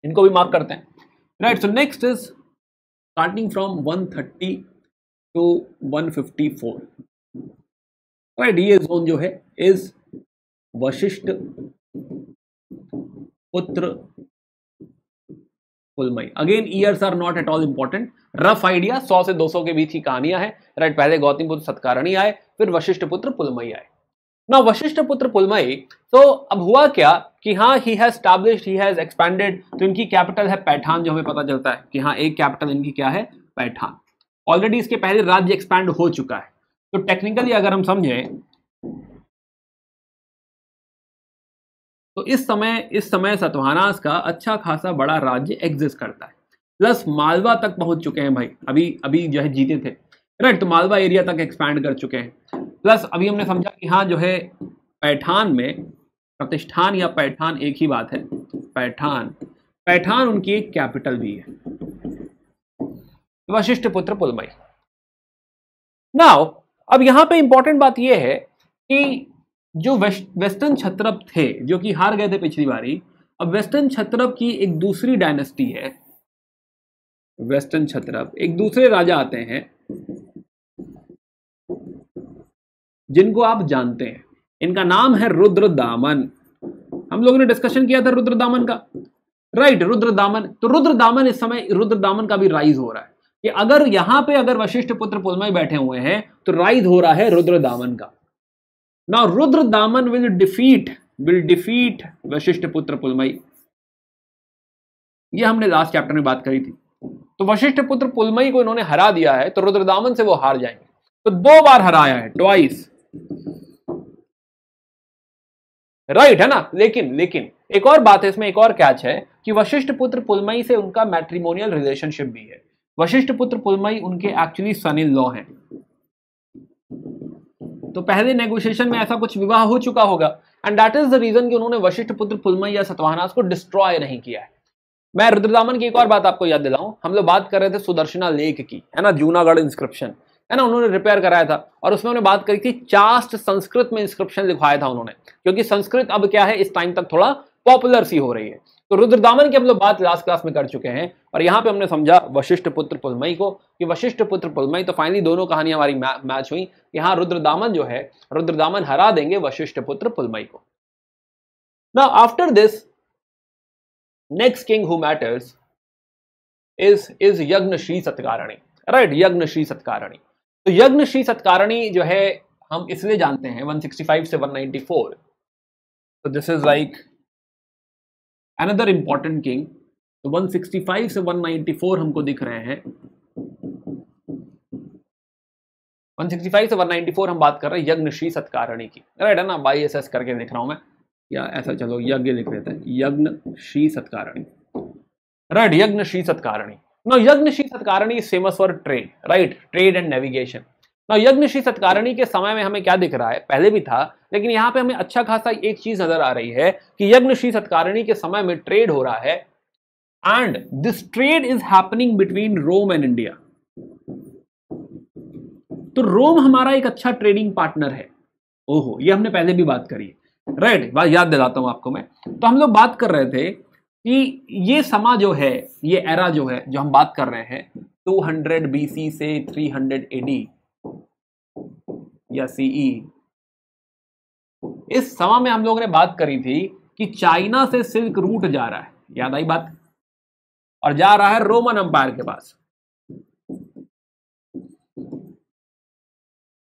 इनको भी मार्क करते हैं right so next is starting from 130 to one right ये जोन जो है is Vashishthaputra Pulumayi again years are not at all important rough idea 100 से 200 के बीच ही कहानियां हैं राइट पहले गौतम बुद्ध सत्कारणी आए फिर वशिष्ठ पुत्र पुलमई आए ना वशिष्ठ पुत्र पुलमई तो अब हुआ क्या कि हाँ he has established he has expanded तो इनकी कैपिटल है पैठान जो हमें पता चलता है कि हाँ एक कैपिटल इनकी क्या है पैठान ऑलरेडी इसके पहले राज्य एक्सपैंड हो चुका है तो टेक्निकली अगर हम समझें तो इस समय इस समय सतवानास का अच्छा खासा बड़ा राज्य एग्जिस्ट करता है प्लस मालवा तक पहुंच चुके हैं भाई अभी अभी जो है जीते थे राइट तो मालवा एरिया तक एक्सपैंड कर चुके हैं प्लस अभी हमने समझा कि हाँ जो है पैठान में प्रतिष्ठान या पैठान एक ही बात है पैठान पैठान उनकी एक कैपिटल भी है वशिष्ठ पुत्र पुलमई नाउ अब यहां पे इंपॉर्टेंट बात यह है कि जो वेस्टर्न छत्रप थे जो कि हार गए थे पिछली बारी अब वेस्टर्न छत्रप की एक दूसरी डायनेस्टी है वेस्टर्न छत्रप एक दूसरे राजा आते हैं जिनको आप जानते हैं इनका नाम है रुद्र दामन हम लोगों ने डिस्कशन किया था रुद्र दामन का राइट रुद्र दामन तो रुद्र दामन इस समय रुद्र दामन का भी राइज हो रहा है कि अगर यहां पे अगर वशिष्ठ पुत्र पुलमय बैठे हुए हैं तो राइज हो रहा है रुद्र दामन का ना Rudradaman will defeat will defeat Vashishthaputra Pulumayi ये हमने लास्ट चैप्टर में बात करी थी तो वशिष्ठ पुत्र पुलमई को इन्होंने हरा दिया है तो रुद्र दामन से वो हार जाएंगे तो दो बार हराया है ट्वाइस राइट right, है ना लेकिन लेकिन एक और बात है इसमें एक और कैच है कि वशिष्ठ पुत्र पुलमई से उनका मैट्रिमोनियल रिलेशनशिप भी है वशिष्ठ पुत्र पुलमई उनके एक्चुअली सन इन लॉ हैं तो पहले नेगोशिएशन में ऐसा कुछ विवाह हो चुका होगा and that is the reason कि उन्होंने वशिष्ठ पुत्र पुलमई या सतवाहनास को डिस्ट्रॉय नहीं किया है मैं रुद्रदामन की एक और बात आपको याद दिलाऊं हम लोग बात कर रहे थे सुदर्शना लेक की है ना जूनागढ़ इंस्क्रिप्शन है ना उन्होंने रिपेयर कराया था और उसमें उन्होंने बात करी थी चास्ट संस्कृत में इंस्क्रिप्शन लिखवाया था उन्होंने क्योंकि संस्कृत अब क्या है इस टाइम तक थोड़ा पॉपुलर सी हो रही है तो रुद्रदामन की हम लोग बात लास्ट क्लास में कर चुके हैं और यहाँ पे हमने समझा वशिष्ठ पुत्र पुलमई को कि वशिष्ठ पुत्र पुलमई तो फाइनली दोनों कहानियां हमारी मैच हुई यहाँ रुद्रदामन जो है रुद्रदामन हरा देंगे वशिष्ठ पुत्र पुलमई को ना after this next king who matters is is Yagna Shri Satkarni right Yagna Shri सत्कारणी तो यज्ञ श्री सत्कारणी जो है हम इसलिए जानते हैं 165 से 194 तो this is like another important king तो 165 से 194 हमको दिख रहे हैं 165 से 194 हम बात कर रहे हैं यज्ञ श्री सत्कारणी की राइट है ना वाई एस एस करके देख रहा हूं मैं या ऐसा चलो यज्ञ लिख देते हैं यज्ञ Shri Satkarni right Yagna Shri Satkarni Now Yagnishri Satkarni famous for trade right trade and navigation now Now Satkarni के समय में हमें क्या दिख रहा है पहले भी था लेकिन यहाँ पे हमें अच्छा खासा एक चीज नजर आ रही है कि यज्ञश्री सत्कारणी के समय में ट्रेड हो रहा है and this trade is happening between Rome and India तो रोम हमारा एक अच्छा ट्रेडिंग पार्टनर है ओहो ये हमने पहले भी बात करी राइट right, बात याद दिलाता हूं आपको मैं तो हम लोग बात कर रहे थे कि ये समा जो है ये एरा जो है जो हम बात कर रहे हैं 200 बीसी से 300 एडी या सीई e, इस समा में हम लोगों ने बात करी थी कि चाइना से सिल्क रूट जा रहा है याद आई बात और जा रहा है रोमन अंपायर के पास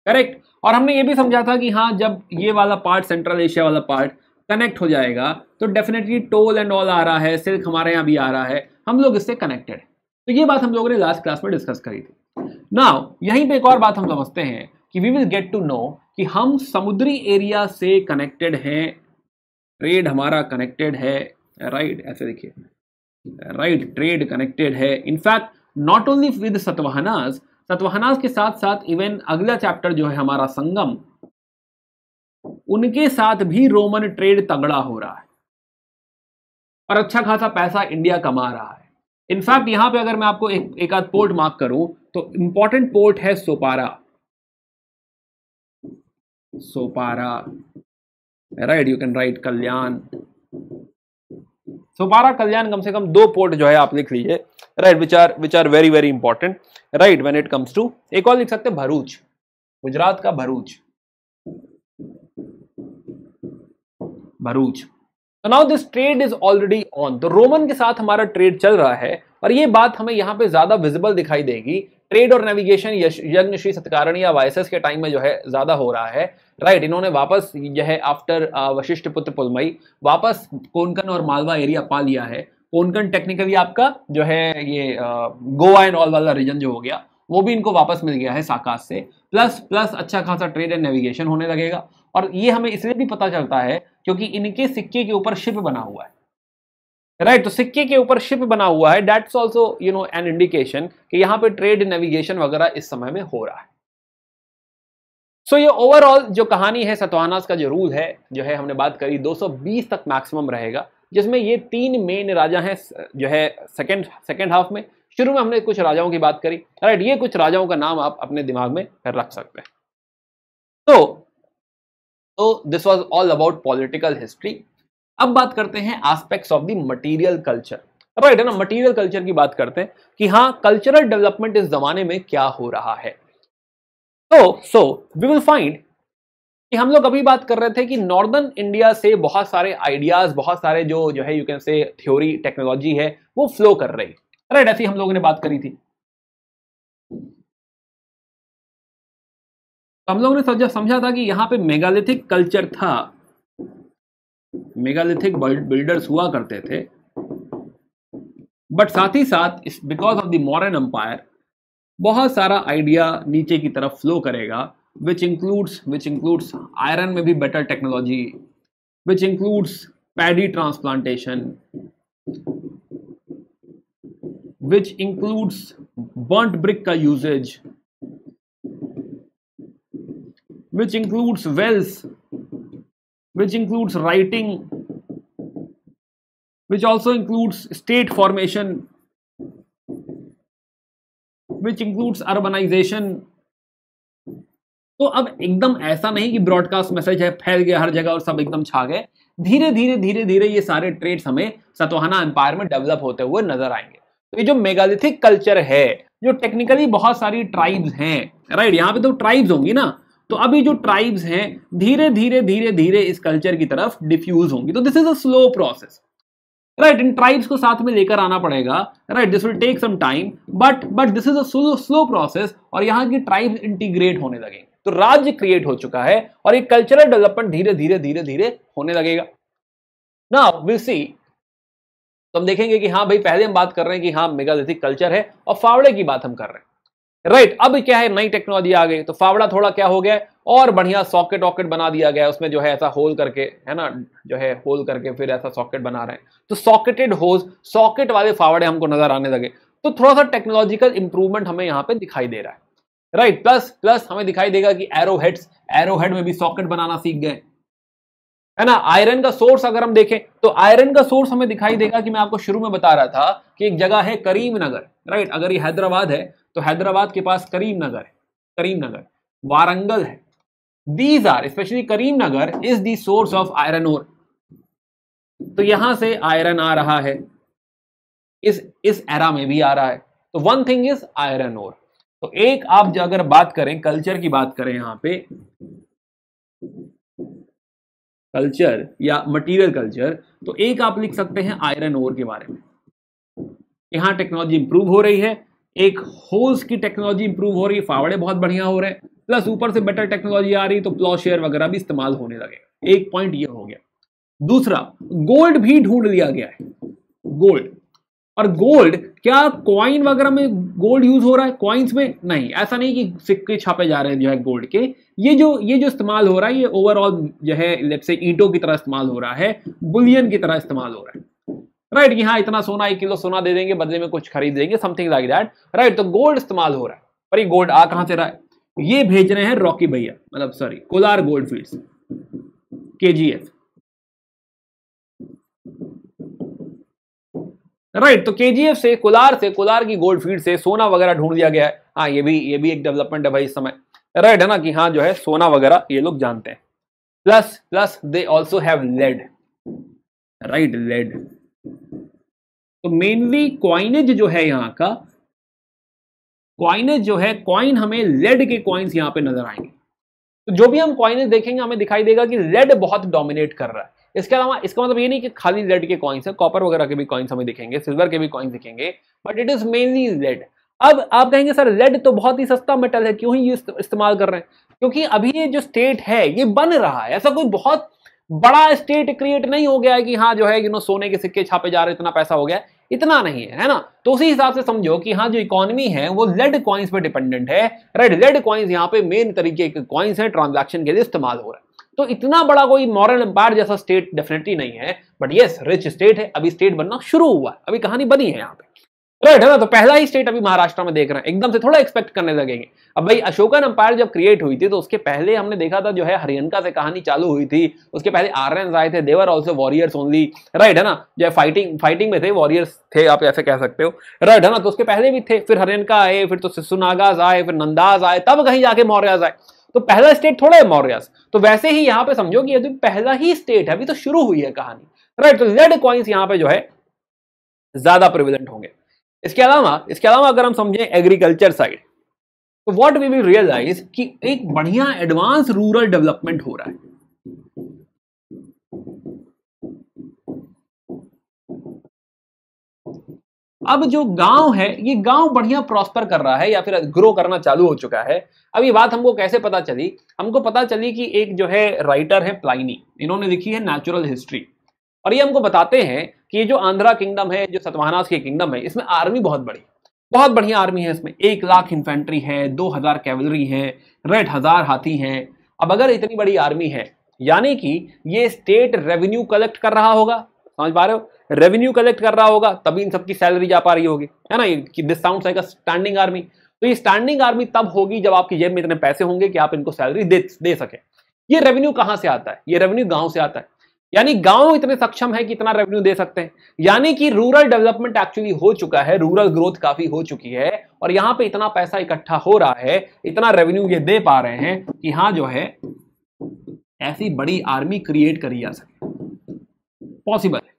करेक्ट और हमने ये भी समझा था कि हाँ जब ये वाला पार्ट सेंट्रल एशिया वाला पार्ट कनेक्ट हो जाएगा तो डेफिनेटली टोल एंड ऑल आ रहा है सिल्क हमारे यहाँ भी आ रहा है हम लोग इससे कनेक्टेड है तो ये बात हम लोगों ने लास्ट क्लास में डिस्कस करी थी ना यहीं पर एक और बात हम समझते हैं कि we will get to know कि हम समुद्री एरिया से कनेक्टेड हैं ट्रेड हमारा कनेक्टेड है राइट right, ऐसे देखिए राइट ट्रेड कनेक्टेड है in fact not only with Satavahanas Satavahanas के साथ साथ इवन अगला चैप्टर जो है हमारा संगम उनके साथ भी रोमन ट्रेड तगड़ा हो रहा है और अच्छा खासा पैसा इंडिया कमा रहा है इनफैक्ट यहां पे अगर मैं आपको एक, एक आध पोर्ट मार्क करूं तो इंपॉर्टेंट पोर्ट है Sopara Sopara right you can write Kalyan Sopara Kalyan कम से कम दो पोर्ट जो है आप लिख लीजिए right which are which are very very important right when it comes to एक और लिख सकते भरूच गुजरात का भरूच भरूच तो now this trade is already on तो रोमन के साथ हमारा ट्रेड चल रहा है और ये बात हमें यहाँ पे ज्यादा विजिबल दिखाई देगी ट्रेड और नेविगेशन यज्ञ श्री सत्कारण या वायसेस के टाइम में जो है ज्यादा हो रहा है राइट right, इन्होंने वापस यह आफ्टर वशिष्ठ पुत्र पुलमई वापस कोनकन और मालवा एरिया पा लिया है कोनकन टेक्निकली आपका जो है ये गोवा एंड ऑल वाला रीजन जो हो गया वो भी इनको वापस मिल गया है साकाश से प्लस प्लस अच्छा खासा ट्रेड एंड नेविगेशन होने लगेगा और ये हमें इसलिए भी पता चलता है क्योंकि इनके सिक्के के ऊपर शिप बना हुआ है राइट right, तो सिक्के के ऊपर शिप बना हुआ है that's also you know an indication कि यहां पे ट्रेड नेविगेशन वगैरह इस समय में हो रहा है सो so, ये ओवरऑल जो कहानी है सतवानास का जो रूल है जो है हमने बात करी 220 तक मैक्सिमम रहेगा जिसमें ये तीन मेन राजा हैं जो है सेकंड सेकंड हाफ में शुरू में हमने कुछ राजाओं की बात करी राइट ये कुछ राजाओं का नाम आप अपने दिमाग में रख सकते हैं तो तो this was all about political history अब बात करते हैं aspects of the material culture right है ना मटेरियल कल्चर की बात करते हैं कि हाँ कल्चरल डेवलपमेंट इस जमाने में क्या हो रहा है तो सो वी विल फाइंड कि हम लोग अभी बात कर रहे थे कि नॉर्दर्न इंडिया से बहुत सारे आइडियाज बहुत सारे जो जो है you can say theory technology है वो फ्लो कर रही राइट ऐसी हम लोगों ने बात करी थी तो हम लोगों ने समझा समझा था कि यहां पे मेगालिथिक कल्चर था मेगालिथिक बिल्डर्स हुआ करते थे बट साथ ही साथ because of the Mauryan empire बहुत सारा आइडिया नीचे की तरफ फ्लो करेगा which includes which includes iron में भी better technology which includes paddy transplantation which includes burnt brick का uses which includes wells which includes writing which also includes state formation which includes urbanisation तो अब एकदम ऐसा नहीं कि ब्रॉडकास्ट मैसेज है फैल गया हर जगह और सब एकदम छा गए धीरे धीरे धीरे धीरे ये सारे ट्रेड्स हमें सतोहाना एम्पायर में डेवलप होते हुए नजर आएंगे तो ये जो मेगालिथिक कल्चर है जो टेक्निकली बहुत सारी ट्राइब्स हैं राइट यहाँ पे तो ट्राइब्स होंगी ना तो अभी जो ट्राइब्स हैं धीरे धीरे धीरे धीरे इस कल्चर की तरफ डिफ्यूज होंगी तो this is a slow process right इन ट्राइब्स को साथ में लेकर आना पड़ेगा right this will take some time but but this is a slow process और यहाँ की ट्राइब्स इंटीग्रेट होने लगे तो राज्य क्रिएट हो चुका है और एक कल्चरल डेवलपमेंट धीरे धीरे धीरे धीरे होने लगेगा ना विल सी तो हम देखेंगे कि हाँ भाई पहले हम बात कर रहे हैं कि हाँ मेगालिथिक कल्चर है और फावड़े की बात हम कर रहे हैं राइट right, अब क्या है नई टेक्नोलॉजी आ गई तो फावड़ा थोड़ा क्या हो गया और बढ़िया सॉकेट ऑकेट बना दिया गया उसमें जो है ऐसा होल करके है ना जो है होल करके फिर ऐसा सॉकेट बना रहे हैं तो सॉकेटेड होल सॉकेट वाले फावड़े हमको नजर आने लगे तो थोड़ा सा टेक्नोलॉजिकल इंप्रूवमेंट हमें यहाँ पे दिखाई दे रहा है राइट प्लस प्लस हमें दिखाई देगा कि एरो हेड्स एरो हेड में भी सॉकेट बनाना सीख गए है ना आयरन का सोर्स अगर हम देखें तो आयरन का सोर्स हमें दिखाई देगा कि मैं आपको शुरू में बता रहा था कि एक जगह है करीम नगर राइट अगर ये हैदराबाद है तो हैदराबाद के पास करीम नगर है करीम नगर वारंगल है these are specially Karimnagar is the source of iron ore तो यहां से आयरन आ रहा है इस इस एरा में भी आ रहा है तो one thing is iron ore तो एक आप अगर बात करें कल्चर की बात करें यहां पे कल्चर या मटेरियल कल्चर तो एक आप लिख सकते हैं आयरन ओर के बारे में यहां टेक्नोलॉजी इंप्रूव हो रही है एक होल्स की टेक्नोलॉजी इंप्रूव हो रही है फावड़े बहुत बढ़िया हो रहे हैं प्लस ऊपर से बेटर टेक्नोलॉजी आ रही है तो शेयर वगैरह भी इस्तेमाल होने लगे एक पॉइंट ये हो गया दूसरा गोल्ड भी ढूंढ लिया गया है गोल्ड और गोल्ड क्या कॉइन वगैरह में गोल्ड यूज हो रहा है कॉइन्स में नहीं ऐसा नहीं कि सिक्के छापे जा रहे हैं जो है गोल्ड के ये जो ये जो इस्तेमाल हो रहा है ये ओवरऑल जो है से ईंटों की तरह इस्तेमाल हो रहा है बुलियन की तरह इस्तेमाल हो रहा है राइट right, यहाँ इतना सोना एक किलो सोना दे देंगे बदले में कुछ खरीद देंगे समथिंग लाइक दैट राइट तो गोल्ड इस्तेमाल हो रहा है पर ये गोल्ड आ कहां से रहा है ये भेज रहे हैं रॉकी भैया मतलब सॉरी कोलार गोल्ड फील्ड के जी एफ राइट तो के जी एफ से कोलार से कोलार की गोल्ड फील्ड से सोना वगैरह ढूंढ लिया गया है हाँ ये भी ये भी एक डेवलपमेंट है भाई इस समय राइट है ना कि हाँ जो है सोना वगैरह ये लोग जानते हैं plus plus they also have lead right lead तो मेनली क्वाइनेज जो है यहाँ का क्वाइनेज जो है क्वाइन हमें लेड के क्वाइंस यहाँ पे नजर आएंगे तो जो भी हम क्वाइनेज देखेंगे हमें दिखाई देगा कि लेड बहुत डोमिनेट कर रहा है इसके अलावा इसका मतलब ये नहीं कि खाली लेड के कॉइन्स है कॉपर वगैरह के भी कॉइन्स हमें दिखेंगे सिल्वर के भी कॉइन्स दिखेंगे but it is mainly lead अब आप कहेंगे सर लेड तो बहुत ही सस्ता मेटल है क्यों ही यूज इस्तेमाल कर रहे हैं क्योंकि अभी ये जो स्टेट है ये बन रहा है ऐसा कोई बहुत बड़ा स्टेट क्रिएट नहीं हो गया है कि हाँ जो है यू नो सोने के सिक्के छापे जा रहे इतना पैसा हो गया इतना नहीं है है ना तो उसी हिसाब से समझो कि हाँ जो इकोनॉमी है वो लेड कॉइंस पे डिपेंडेंट है राइट लेड कॉइन्स यहाँ पे मेन तरीके के कॉइन्स है ट्रांजेक्शन के लिए इस्तेमाल हो रहा है तो इतना बड़ा कोई मॉरल एम्पायर जैसा स्टेट डेफिनेटली नहीं है बट यस रिच स्टेट है अभी स्टेट बनना शुरू हुआ है अभी कहानी बनी है यहाँ पे राइट है ना तो पहला ही स्टेट अभी महाराष्ट्र में देख रहे हैं एकदम से थोड़ा एक्सपेक्ट करने लगेंगे अब भाई अशोकन अंपायर जब क्रिएट हुई थी तो उसके पहले हमने देखा था जो है हरियनका से कहानी चालू हुई थी उसके पहले आर्यन आए थे they were also warriors only right है ना जो है फाइटिंग फाइटिंग में थे वॉरियर्स थे आप ऐसे कह सकते हो राइट है ना तो उसके पहले भी थे फिर हरियंका आए फिर तो सिसुनागाज आए फिर नंदाज आए तब कहीं जाके मौर्याज आए तो पहला स्टेट थोड़ा है मौर्यास तो वैसे ही यहाँ पे समझो कि ये तो पहला ही स्टेट है अभी तो शुरू हुई है कहानी राइट तो रेड क्वाइंस यहाँ पे जो है ज्यादा प्रिविलेंट होंगे इसके अलावा इसके अलावा अगर हम समझें एग्रीकल्चर साइड तो व्हाट वी विल रियलाइज कि एक बढ़िया एडवांस रूरल डेवलपमेंट हो रहा है अब जो गांव है ये गांव बढ़िया प्रॉस्पर कर रहा है या फिर ग्रो करना चालू हो चुका है अब ये बात हमको कैसे पता चली हमको पता चली कि एक जो है राइटर है प्लाइनी इन्होंने लिखी है नेचुरल हिस्ट्री और ये हमको बताते हैं कि ये जो आंध्रा किंगडम है जो सतवाहनास की किंगडम है इसमें आर्मी बहुत बड़ी बहुत बढ़िया आर्मी है इसमें एक लाख इन्फेंट्री है दो हजार कैवलरी है रेड हजार हाथी हैं अब अगर इतनी बड़ी आर्मी है यानी कि ये स्टेट रेवेन्यू कलेक्ट कर रहा होगा समझ पा रहे हो रेवेन्यू कलेक्ट कर रहा होगा तभी इन सबकी सैलरी जा पा रही होगी है ना this sound like standing army तो ये स्टैंडिंग आर्मी तब होगी जब आपकी जेब में इतने पैसे होंगे कि आप इनको सैलरी दे दे सके ये रेवेन्यू कहां से आता है ये रेवेन्यू गांव से आता है यानी गांव इतने सक्षम है कि इतना रेवेन्यू दे सकते हैं यानी कि रूरल डेवलपमेंट एक्चुअली हो चुका है रूरल ग्रोथ काफी हो चुकी है और यहाँ पे इतना पैसा इकट्ठा हो रहा है इतना रेवेन्यू ये दे पा रहे हैं कि हाँ जो है ऐसी बड़ी आर्मी क्रिएट करी जा सके पॉसिबल है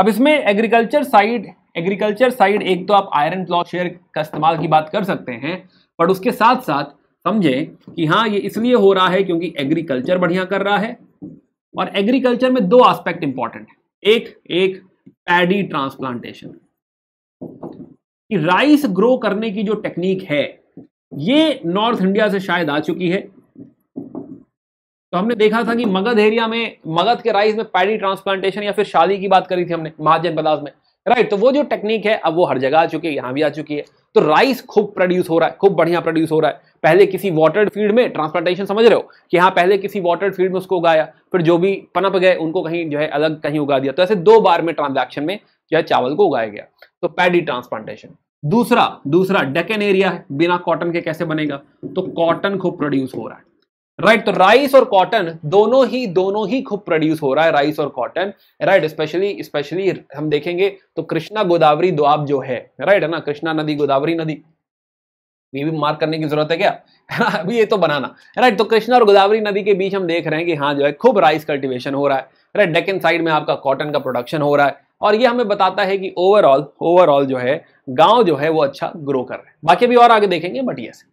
अब इसमें एग्रीकल्चर साइड एग्रीकल्चर साइड एक तो आप आयरन क्लॉथ शेयर का इस्तेमाल की बात कर सकते हैं बट उसके साथ साथ समझें कि हाँ ये इसलिए हो रहा है क्योंकि एग्रीकल्चर बढ़िया कर रहा है और एग्रीकल्चर में दो एस्पेक्ट इंपॉर्टेंट है एक एक पैडी ट्रांसप्लांटेशन कि राइस ग्रो करने की जो टेक्निक है ये नॉर्थ इंडिया से शायद आ चुकी है तो हमने देखा था कि मगध एरिया में मगध के राइस में पैडी ट्रांसप्लांटेशन या फिर शादी की बात करी थी हमने महाजन बदास में राइट तो वो जो टेक्निक है अब वो हर जगह आ चुकी है यहां भी आ चुकी है तो राइस खूब प्रोड्यूस हो रहा है खूब बढ़िया प्रोड्यूस हो रहा है पहले किसी वाटर्ड फील्ड में ट्रांसप्लांटेशन समझ रहे हो कि हाँ पहले किसी वाटर्ड फील्ड में उसको उगाया फिर जो भी पनप गए उनको कहीं जो है अलग कहीं उगा दिया तो ऐसे दो बार में ट्रांजेक्शन में जो है चावल को उगाया गया तो पैडी ट्रांसप्लांटेशन दूसरा दूसरा डेकन एरिया है बिना कॉटन के कैसे बनेगा तो कॉटन खूब प्रोड्यूस हो रहा है राइट right, तो राइस और कॉटन दोनों ही दोनों ही खूब प्रोड्यूस हो रहा है राइस और कॉटन राइट स्पेशली स्पेशली हम देखेंगे तो कृष्णा गोदावरी दोआब जो है राइट right, है ना कृष्णा नदी गोदावरी नदी ये भी मार्क करने की जरूरत है क्या है ना अभी ये तो बनाना है राइट तो कृष्णा और गोदावरी नदी के बीच हम देख रहे हैं कि हाँ जो है खूब राइस कल्टिवेशन हो रहा है राइट डेकन साइड में आपका कॉटन का प्रोडक्शन हो रहा है और ये हमें बताता है कि ओवरऑल ओवरऑल जो है गांव जो है वो अच्छा ग्रो कर रहे हैं बाकी भी और आगे देखेंगे बट यस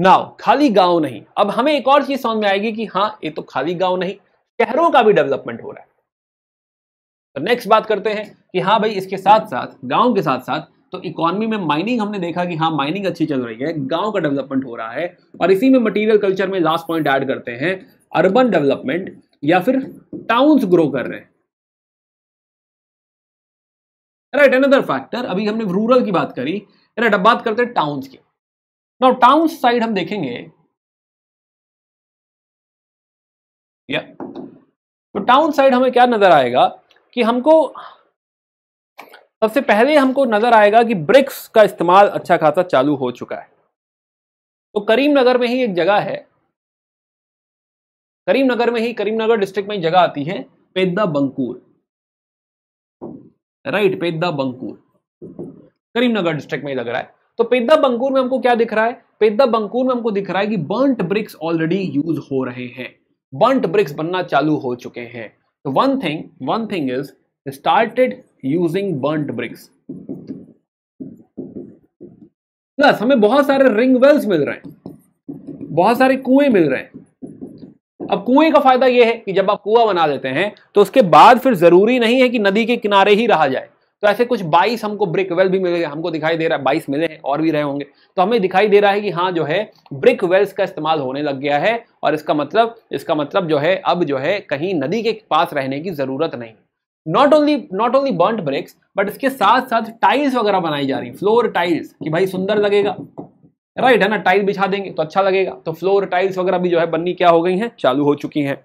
नाव खाली गांव नहीं अब हमें एक और चीज समझ में आएगी कि हाँ ये तो खाली गांव नहीं शहरों का भी डेवलपमेंट हो रहा है तो नेक्स्ट बात करते हैं कि हाँ भाई इसके साथ साथ गांव के साथ साथ तो इकोनॉमी में माइनिंग हमने देखा कि हाँ माइनिंग अच्छी चल रही है गांव का डेवलपमेंट हो रहा है और इसी में मटेरियल कल्चर में लास्ट पॉइंट ऐड करते हैं अर्बन डेवलपमेंट या फिर टाउन्स ग्रो कर रहे हैं राइट अनदर फैक्टर अभी हमने रूरल की बात करी राइट अब बात करते हैं टाउन्स की नाउ टाउन्स साइड हम देखेंगे या yeah. तो टाउन साइड हमें क्या नजर आएगा कि हमको सबसे पहले हमको नजर आएगा कि ब्रिक्स का इस्तेमाल अच्छा खासा चालू हो चुका है तो करीमनगर में ही एक जगह है करीमनगर में ही करीमनगर डिस्ट्रिक्ट में ही जगह आती है पेद्दा बंकूर राइट पेद्दा बंकूर करीमनगर डिस्ट्रिक्ट में ही लग रहा है तो पेद्दा बंकूर में हमको क्या दिख रहा है पेद्दा बंकूर में हमको दिख रहा है कि बर्ट ब्रिक्स ऑलरेडी यूज हो रहे हैं बर्ट ब्रिक्स बनना चालू हो चुके हैं तो one thing one thing is started using burnt bricks plus हमें बहुत सारे रिंग वेल्स मिल रहे हैं बहुत सारे कुएं मिल रहे हैं अब कुएं का फायदा यह है कि जब आप कुआ बना देते हैं तो उसके बाद फिर जरूरी नहीं है कि नदी के किनारे ही रहा जाए तो ऐसे कुछ 22 हमको ब्रिक वेल भी मिले हमको दिखाई दे रहा है 22 मिले हैं और भी रहे होंगे तो हमें दिखाई दे रहा है कि हाँ जो है ब्रिक वेल्स का इस्तेमाल होने लग गया है और इसका मतलब इसका मतलब जो है अब जो है कहीं नदी के पास रहने की जरूरत नहीं not only not only burnt bricks but इसके साथ साथ टाइल्स वगैरह बनाई जा रही फ्लोर टाइल्स कि भाई सुंदर लगेगा राइट right, है ना टाइल बिछा देंगे तो अच्छा लगेगा तो फ्लोर टाइल्स वगैरह भी जो है बननी क्या हो गई हैं चालू हो चुकी हैं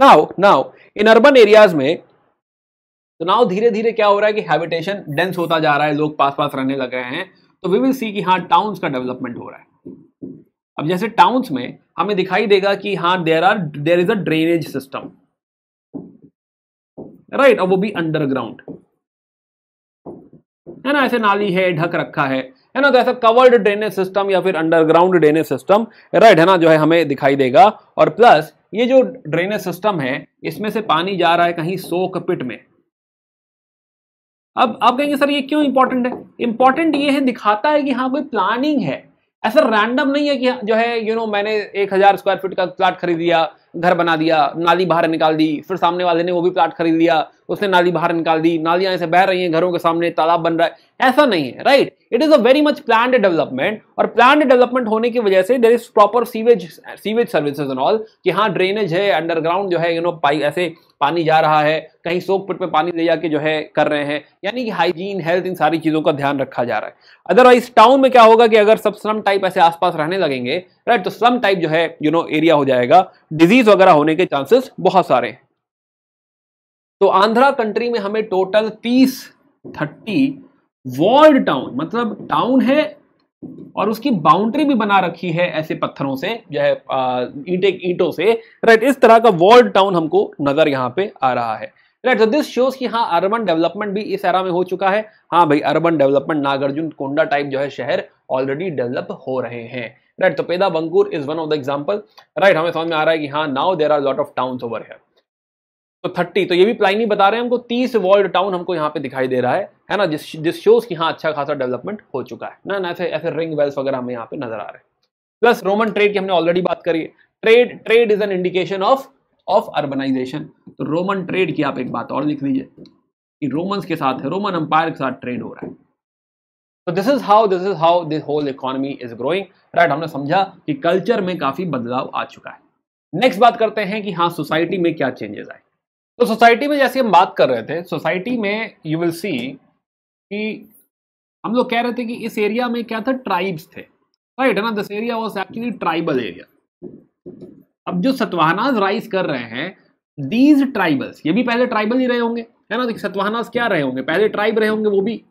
now now in urban areas में तो नाउ धीरे धीरे क्या हो रहा है कि हैबिटेशन डेंस होता जा रहा है लोग पास पास रहने लग रहे हैं तो वी विल सी कि हाँ टाउन्स का डेवलपमेंट हो रहा है अब जैसे टाउन्स में हमें दिखाई देगा कि हाँ there are there is a drainage system right और वो भी अंडरग्राउंड है ना ऐसे नाली है ढक रखा है है ना तो ऐसा कवर्ड ड्रेनेज सिस्टम या फिर अंडरग्राउंड ड्रेनेज सिस्टम राइट है ना जो है हमें दिखाई देगा और प्लस ये जो ड्रेनेज सिस्टम है इसमें से पानी जा रहा है कहीं सोक पिट में अब आप कहेंगे सर ये क्यों इंपॉर्टेंट है इंपॉर्टेंट ये है दिखाता है कि हाँ कोई प्लानिंग है ऐसा रैंडम नहीं है कि जो है यू you नो know, मैंने एक स्क्वायर फीट का प्लाट खरीद लिया घर बना दिया नाली बाहर निकाल दी फिर सामने वाले ने वो भी प्लाट खरीद लिया उसने नाली बाहर निकाल दी नालियां ऐसे बह रही हैं घरों के सामने तालाब बन रहा है ऐसा नहीं है right it is a very much plan development और प्लान डेवलपमेंट होने की वजह से there is proper sewage sewage service and all कि हाँ ड्रेनेज है अंडरग्राउंड जो है यू नो पाइप ऐसे पानी जा रहा है कहीं सोक पुट में पानी ले जाके जो है कर रहे हैं यानी कि हाइजीन हेल्थ इन सारी चीज़ों का ध्यान रखा जा रहा है अदरवाइज टाउन में क्या होगा कि अगर सब स्लम टाइप ऐसे आसपास रहने लगेंगे राइट तो सम टाइप जो है यू नो एरिया हो जाएगा डिजीज वगैरह होने के चांसेस बहुत सारे हैं तो आंध्रा कंट्री में हमें टोटल तीस थर्टी वॉल्ड टाउन मतलब टाउन है और उसकी बाउंड्री भी बना रखी है ऐसे पत्थरों से जो है ईटे ईटों से राइट इस तरह का वॉल्ड टाउन हमको नजर यहां पे आ रहा है राइट तो दिस शोज कि हाँ अर्बन डेवलपमेंट भी इस एरा में हो चुका है हाँ भाई urban development Nagarjuna Konda type जो है शहर ऑलरेडी डेवलप हो रहे हैं राइट तो Peda Bangur is one of the example right हमें समझ में आ रहा है कि हाँ now there are lot of town over है तो थर्टी तो ये भी प्लाइनी बता रहे हैं हमको तीस वर्ल्ड टाउन हमको यहाँ पे दिखाई दे रहा है है ना जिस जिस शोज की हाँ अच्छा खासा डेवलपमेंट हो चुका है ना ऐसे ऐसे रिंग वेल्स वगैरह हमें यहाँ पे नजर आ रहे हैं प्लस रोमन ट्रेड की हमने ऑलरेडी बात करी है trade trade is an indication of of urbanization तो रोमन ट्रेड की आप एक बात और लिख लीजिए कि रोमन के साथ है रोमन अंपायर के साथ ट्रेड हो रहा है तो this is how this is how this whole economy is growing right हमने समझा कि कल्चर में काफी बदलाव आ चुका है नेक्स्ट बात करते हैं कि हाँ सोसाइटी में क्या चेंजेस आए तो सोसाइटी में जैसे हम बात कर रहे थे सोसाइटी में यू विल सी कि हम लोग कह रहे थे कि इस एरिया में क्या था ट्राइब्स थे राइट है ना this area was actually tribal area अब जो सतवाहनाज राइज कर रहे हैं दीज ट्राइबल्स ये भी पहले ट्राइबल ही रहे होंगे है ना सतवाहनाज क्या रहे होंगे पहले ट्राइब रहे होंगे वो भी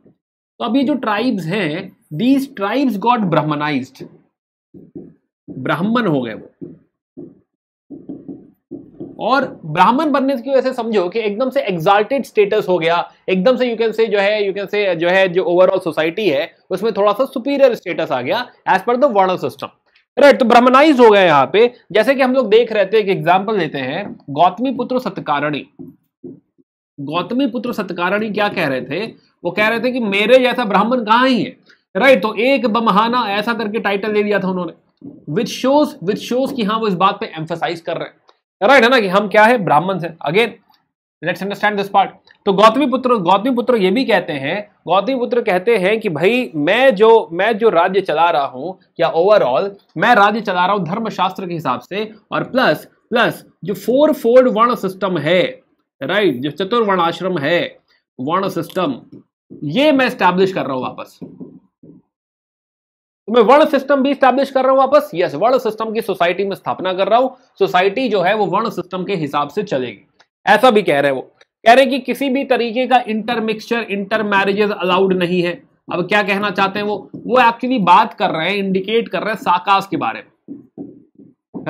तो अब ये जो ट्राइब्स हैं दीज ट्राइब्स गॉट ब्राह्मनाइज ब्राह्मण हो गए वो और ब्राह्मण बनने की वजह से समझो कि एकदम से एग्जाल्टेड स्टेटस हो गया एकदम से यू कैन से जो है यू कैन से जो है जो ओवरऑल सोसाइटी है उसमें थोड़ा सा सुपीरियर स्टेटस आ गया एज पर द वर्ण सिस्टम राइट तो ब्राह्मणाइज हो गया यहां पे जैसे कि हम लोग देख रहे थे एक एग्जाम्पल देते हैं गौतमी पुत्र सत्कारणी गौतमी पुत्र सत्कारणी क्या कह रहे थे वो कह रहे थे कि मेरे जैसा ब्राह्मण कहाँ ही है राइट right, तो एक बमहाना ऐसा करके टाइटल दे दिया था उन्होंने विच शोज विच शोज की हाँ वो इस बात पे एम्फोसाइज कर रहे हैं राइट right, है ना कि हम क्या है ब्राह्मण से again let's understand this part तो गौतमी पुत्र गौतमी पुत्र ये भी कहते हैं गौतमी पुत्र कहते हैं कि भाई मैं जो मैं जो राज्य चला रहा हूँ या ओवरऑल मैं राज्य चला रहा हूँ धर्मशास्त्र के हिसाब से और प्लस प्लस जो फोर फोर्ड वर्ण सिस्टम है राइट right, जो चतुर्वर्ण आश्रम है वर्ण सिस्टम ये मैं स्टैब्लिश कर रहा हूं वापस तो मैं वर्ण सिस्टम भी स्टैब्लिश कर रहा हूं वापस यस वर्ण सिस्टम की सोसाइटी में स्थापना कर रहा हूं सोसाइटी जो है वो वर्ण सिस्टम के हिसाब से चलेगी ऐसा भी कह रहे हैं वो कह रहे हैं कि किसी भी तरीके का इंटरमिक्सचर इंटर मैरिजेस अलाउड नहीं है अब क्या कहना चाहते हैं वो वो एक्चुअली बात कर रहे हैं इंडिकेट कर रहे हैं साकाश के बारे में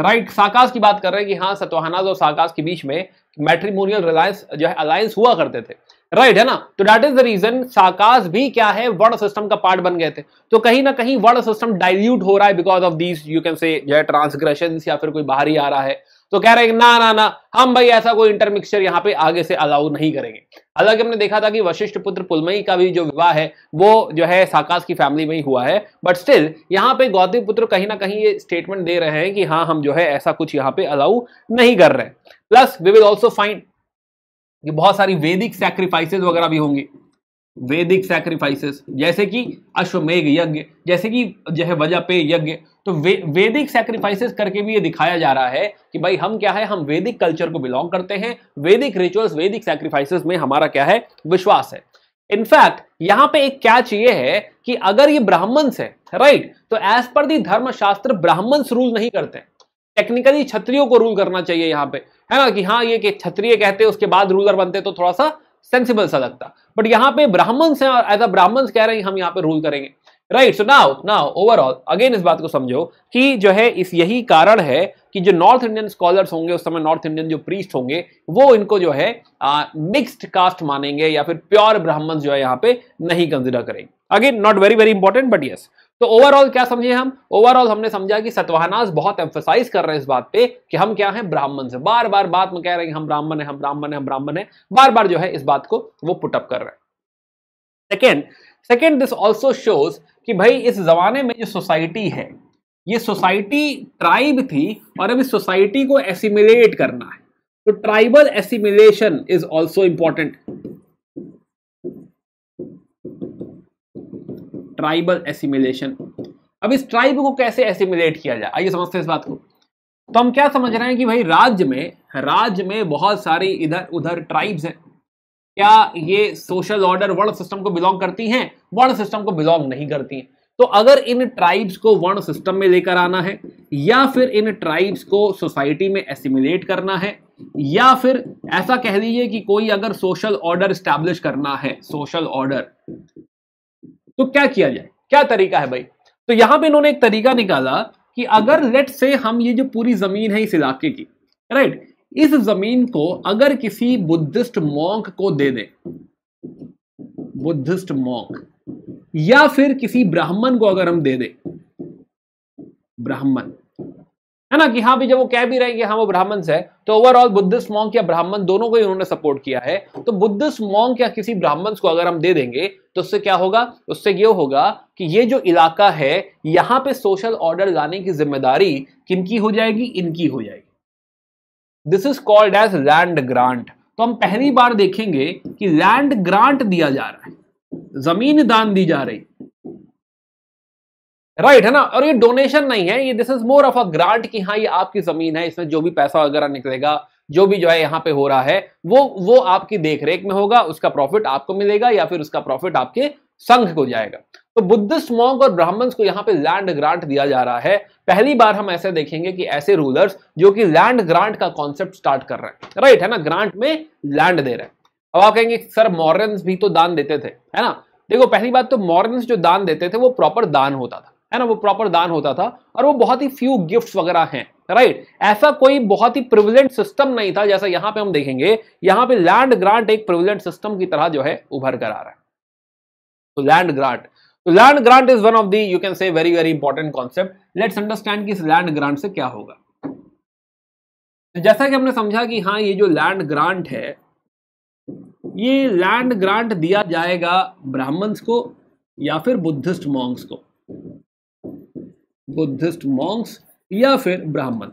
राइट साकाश की बात कर रहे हैं कि हाँ सतवाहनाज और साकाश के बीच में मैट्रीमोनियल रिलायंस जो है अलायंस हुआ करते थे राइट right, है ना तो डेट इज द रीजन साकाश भी क्या है वर्ण सिस्टम का पार्ट बन गए थे तो कहीं ना कहीं वर्ण सिस्टम डाइल्यूट हो रहा है because of these you can say जो है ट्रांसग्रेशन या फिर कोई बाहरी आ रहा है तो कह रहे हैं ना ना ना हम भाई ऐसा कोई इंटरमिक्सचर यहाँ पे आगे से अलाउ नहीं करेंगे हालांकि हमने देखा था कि वशिष्ठ पुत्र पुलमई का भी जो विवाह है वो जो है साकाश की फैमिली में ही हुआ है बट स्टिल यहाँ पे गौतम पुत्र कहीं ना कहीं ये स्टेटमेंट दे रहे हैं कि हाँ हम जो है ऐसा कुछ यहाँ पे अलाउ नहीं कर रहे plus we will also find ये बहुत सारी वैदिक सैक्रिफाइसेस वगैरह भी होंगे वैदिक सैक्रिफाइसेस जैसे कि अश्वमेघ यज्ञ जैसे कि है वजह पे यज्ञ तो वे, वैदिक सैक्रिफाइसेस करके भी ये दिखाया जा रहा है कि भाई हम क्या है हम वैदिक कल्चर को बिलोंग करते हैं वैदिक रिचुअल्स वैदिक सैक्रिफाइसेस में हमारा क्या है विश्वास है इनफैक्ट यहां पे एक कैच ये है कि अगर ये ब्राह्मण्स है राइट तो एज पर दी धर्मशास्त्र ब्राह्मण्स रूल नहीं करते टेक्निकली छत्रियों को रूल करना चाहिए यहाँ पे है ना कि हाँ ये कि क्षत्रिय कहते उसके बाद रूलर बनते तो थोड़ा सा सेंसिबल सा लगता बट यहाँ पे ब्राह्मण्स हैं एज अ ब्राह्मण कह रहे हैं हम यहाँ पे रूल करेंगे right so now now overall again इस बात को समझो कि जो है इस यही कारण है कि जो नॉर्थ इंडियन स्कॉलर्स होंगे उस समय नॉर्थ इंडियन जो प्रीस्ट होंगे वो इनको जो है मिक्स्ड कास्ट मानेंगे या फिर प्योर ब्राह्मण जो है यहाँ पे नहीं कंसिडर करेंगे again not very very important but yes तो ओवरऑल क्या समझे हम ओवरऑल हमने समझा कि सतवाहनाज बहुत एम्फोसाइज कर रहे हैं इस बात पे कि हम क्या हैं ब्राह्मण से बार बार बात में कह रहे हैं हम ब्राह्मण है हम ब्राह्मण है हम ब्राह्मण हैं बार बार जो है इस बात को वो पुटअप कर रहे हैं second second this also shows कि भाई इस जमाने में जो सोसाइटी है ये सोसाइटी ट्राइब थी और अब इस सोसाइटी को एसिमिलेट करना है तो tribal assimilation is also important tribal assimilation अब इस ट्राइब को कैसे एसिमिलेट किया जाए आइए समझते हैं इस बात को तो हम क्या समझ रहे हैं कि भाई राज्य में राज्य में बहुत सारी इधर उधर ट्राइब्स हैं क्या ये सोशल ऑर्डर वर्ण सिस्टम को बिलोंग करती हैं वर्ण सिस्टम को बिलोंग नहीं करती हैं तो अगर इन ट्राइब्स को वर्ण सिस्टम में लेकर आना है या फिर इन ट्राइब्स को सोसाइटी में एसिमिलेट करना है या फिर ऐसा कह लीजिए कि कोई अगर सोशल ऑर्डर स्टैब्लिश करना है सोशल ऑर्डर तो क्या किया जाए क्या तरीका है भाई तो यहां पे इन्होंने एक तरीका निकाला कि अगर लेट से हम ये जो पूरी जमीन है इस इलाके की राइट इस जमीन को अगर किसी बुद्धिस्ट मॉन्क को दे दे बुद्धिस्ट मॉन्क या फिर किसी ब्राह्मण को अगर हम दे दे ब्राह्मण है ना कि हाँ भी जब वो कह भी रहे हैं कि हाँ वो ब्राह्मण है तो ओवरऑल बुद्धिस्ट मॉन्क या ब्राह्मण दोनों को ही उन्होंने सपोर्ट किया है तो बुद्धिस्ट मॉन्क या किसी ब्राह्मण को अगर हम दे देंगे तो उससे क्या होगा उससे ये होगा कि ये जो इलाका है यहाँ पे सोशल ऑर्डर लाने की जिम्मेदारी किनकी हो जाएगी इनकी हो जाएगी this is called as land grant तो हम पहली बार देखेंगे कि लैंड ग्रांट दिया जा रहा है जमीन दान दी जा रही राइट है ना और ये डोनेशन नहीं है ये this is more of a grant की हाँ ये आपकी जमीन है इसमें जो भी पैसा वगैरह निकलेगा जो भी जो है यहाँ पे हो रहा है वो वो आपकी देखरेख में होगा उसका प्रॉफिट आपको मिलेगा या फिर उसका प्रॉफिट आपके संघ को जाएगा तो बुद्धिस्ट मॉन्ग और ब्राह्मण्स को यहाँ पे लैंड ग्रांट दिया जा रहा है पहली बार हम ऐसे देखेंगे कि ऐसे रूलर्स जो कि लैंड ग्रांट का कॉन्सेप्ट स्टार्ट कर रहे हैं राइट है ना ग्रांट में लैंड दे रहे हैं अब आप कहेंगे सर मॉर्गन्स भी तो दान देते थे है ना देखो पहली बात तो मॉरन्स जो दान देते थे वो प्रॉपर दान होता था है ना वो प्रॉपर दान होता था और वो बहुत ही फ्यू गिफ्ट वगैरह हैं राइट ऐसा कोई बहुत ही प्रिविलेंट सिस्टम नहीं था जैसा यहां पे हम देखेंगे यहां पे लैंड ग्रांट एक प्रिविलेंट सिस्टम की तरह जो है उभर कर आ रहा है तो लैंड ग्रांट तो land grant is one of the you can say very very important concept let's understand कि इस लैंड ग्रांट से क्या होगा तो जैसा कि हमने समझा कि हाँ ये जो लैंड ग्रांट है ये लैंड ग्रांट दिया जाएगा ब्राह्मण्स को या फिर बुद्धिस्ट मॉन्ग्स को बुद्धिस्ट मॉन्क्स या फिर ब्राह्मण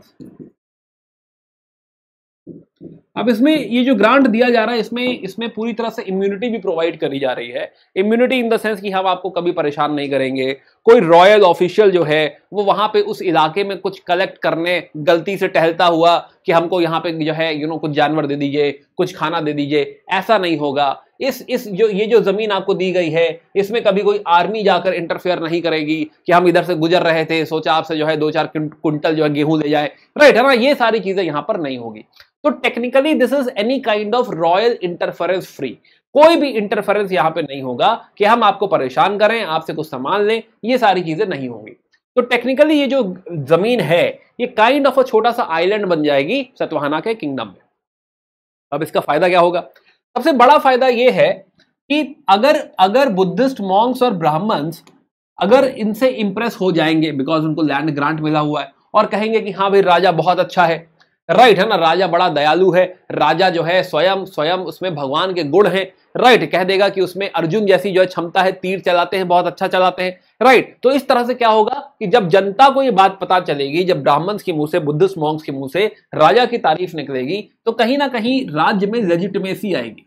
अब इसमें ये जो ग्रांट दिया जा रहा है इसमें इसमें पूरी तरह से इम्यूनिटी भी प्रोवाइड करी जा रही है इम्यूनिटी इन द सेंस कि हम आपको कभी परेशान नहीं करेंगे कोई रॉयल ऑफिशियल जो है वो वहां पे उस इलाके में कुछ कलेक्ट करने गलती से टहलता हुआ कि हमको यहाँ पे जो है यू you नो know, कुछ जानवर दे दीजिए कुछ खाना दे दीजिए ऐसा नहीं होगा इस इस जो ये जो ज़मीन आपको दी गई है इसमें कभी कोई आर्मी जाकर इंटरफेयर नहीं करेगी कि हम इधर से गुजर रहे थे सोचा आपसे जो है दो चार कुंटल जो है गेहूं ले जाए राइट है ना ये सारी चीज़ें यहाँ पर नहीं होगी तो technically this is any kind of royal interference free कोई भी इंटरफेरेंस यहां पर नहीं होगा कि हम आपको परेशान करें आपसे कुछ सामान लें ये सारी चीज़ें नहीं होंगी तो टेक्निकली ये जो ज़मीन है ये काइंड ऑफ अ छोटा सा आइलैंड बन जाएगी सतवाहना के किंगडम में अब इसका फायदा क्या होगा सबसे बड़ा फायदा यह है कि अगर अगर बुद्धिस्ट मॉन्ग्स और ब्राह्मण्स अगर इनसे इंप्रेस हो जाएंगे बिकॉज उनको लैंड ग्रांट मिला हुआ है और कहेंगे कि हाँ भाई राजा बहुत अच्छा है राइट right, है ना राजा बड़ा दयालु है राजा जो है स्वयं स्वयं उसमें भगवान के गुण हैं राइट right, कह देगा कि उसमें अर्जुन जैसी जो है क्षमता है तीर चलाते हैं बहुत अच्छा चलाते हैं राइट तो इस तरह से क्या होगा कि जब जनता को ये बात पता चलेगी जब ब्राह्मण्स के मुंह से बुद्धिस्ट मॉन्ग्स के मुंह से राजा की तारीफ निकलेगी तो कहीं ना कहीं राज्य में लेजिटमेसी आएगी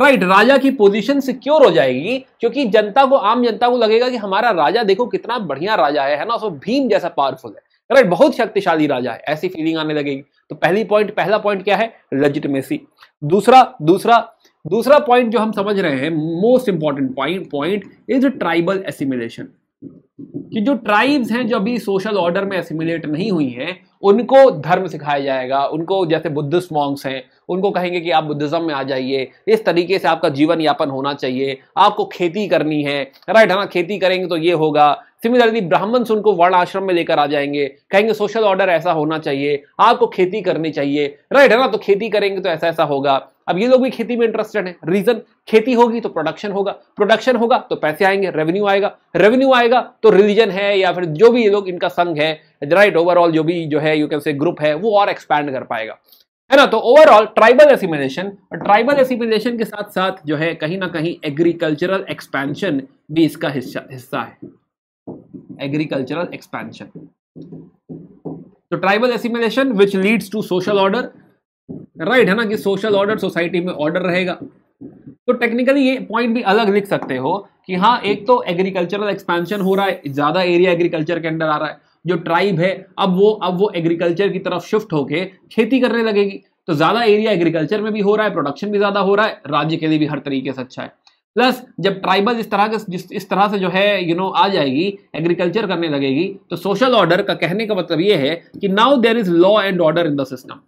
राइट right, राजा की पोजीशन सिक्योर हो जाएगी क्योंकि जनता को आम जनता को लगेगा कि हमारा राजा देखो कितना बढ़िया राजा है ना सो भीम जैसा पावरफुल है राइट right, बहुत शक्तिशाली राजा है ऐसी फीलिंग आने लगेगी तो पहली पॉइंट पहला पॉइंट क्या है लेजिटमेसी दूसरा दूसरा दूसरा पॉइंट जो हम समझ रहे हैं most important point point is tribal assimilation कि जो ट्राइब्स हैं जो अभी सोशल ऑर्डर में एसिमिलेट नहीं हुई हैं उनको धर्म सिखाया जाएगा उनको जैसे बुद्धिस्ट मॉन्ग्स हैं उनको कहेंगे कि आप बुद्धिज्म में आ जाइए इस तरीके से आपका जीवन यापन होना चाहिए आपको खेती करनी है राइट है ना खेती करेंगे तो ये होगा सिमिलरली ब्राह्मण्स उनको वर्ण आश्रम में लेकर आ जाएंगे कहेंगे सोशल ऑर्डर ऐसा होना चाहिए आपको खेती करनी चाहिए राइट है ना तो खेती करेंगे तो ऐसा ऐसा होगा अब ये लोग भी खेती में इंटरेस्टेड हैं रीजन खेती होगी तो प्रोडक्शन होगा प्रोडक्शन होगा तो पैसे आएंगे रेवेन्यू आएगा रेवेन्यू आएगा तो रिलीजन है या फिर जो भी ये लोग इनका संघ है राइट ओवरऑल जो भी जो है यू कैन से ग्रुप है वो और एक्सपैंड कर पाएगा है ना तो ओवरऑल ट्राइबल एसिमिलेशन और ट्राइबल एसिमिलेशन के साथ साथ जो है कहीं ना कहीं एग्रीकल्चरल एक्सपेंशन भी इसका हिस्सा हिस्सा है एग्रीकल्चरल एक्सपेंशन तो tribal assimilation which leads to social order right right है ना कि सोशल ऑर्डर सोसाइटी में ऑर्डर रहेगा तो टेक्निकली ये पॉइंट भी अलग लिख सकते हो कि हाँ एक तो एग्रीकल्चरल एक्सपेंशन हो रहा है ज़्यादा एरिया एग्रीकल्चर के अंडर आ रहा है जो ट्राइब है अब वो अब वो एग्रीकल्चर की तरफ शिफ्ट होके खेती करने लगेगी तो ज़्यादा एरिया एग्रीकल्चर में भी हो रहा है प्रोडक्शन भी ज़्यादा हो रहा है राज्य के लिए भी हर तरीके से अच्छा है प्लस जब ट्राइबल इस तरह के इस तरह से जो है यू you नो know, आ जाएगी एग्रीकल्चर करने लगेगी तो सोशल ऑर्डर का कहने का मतलब ये है कि now there is law and order in the system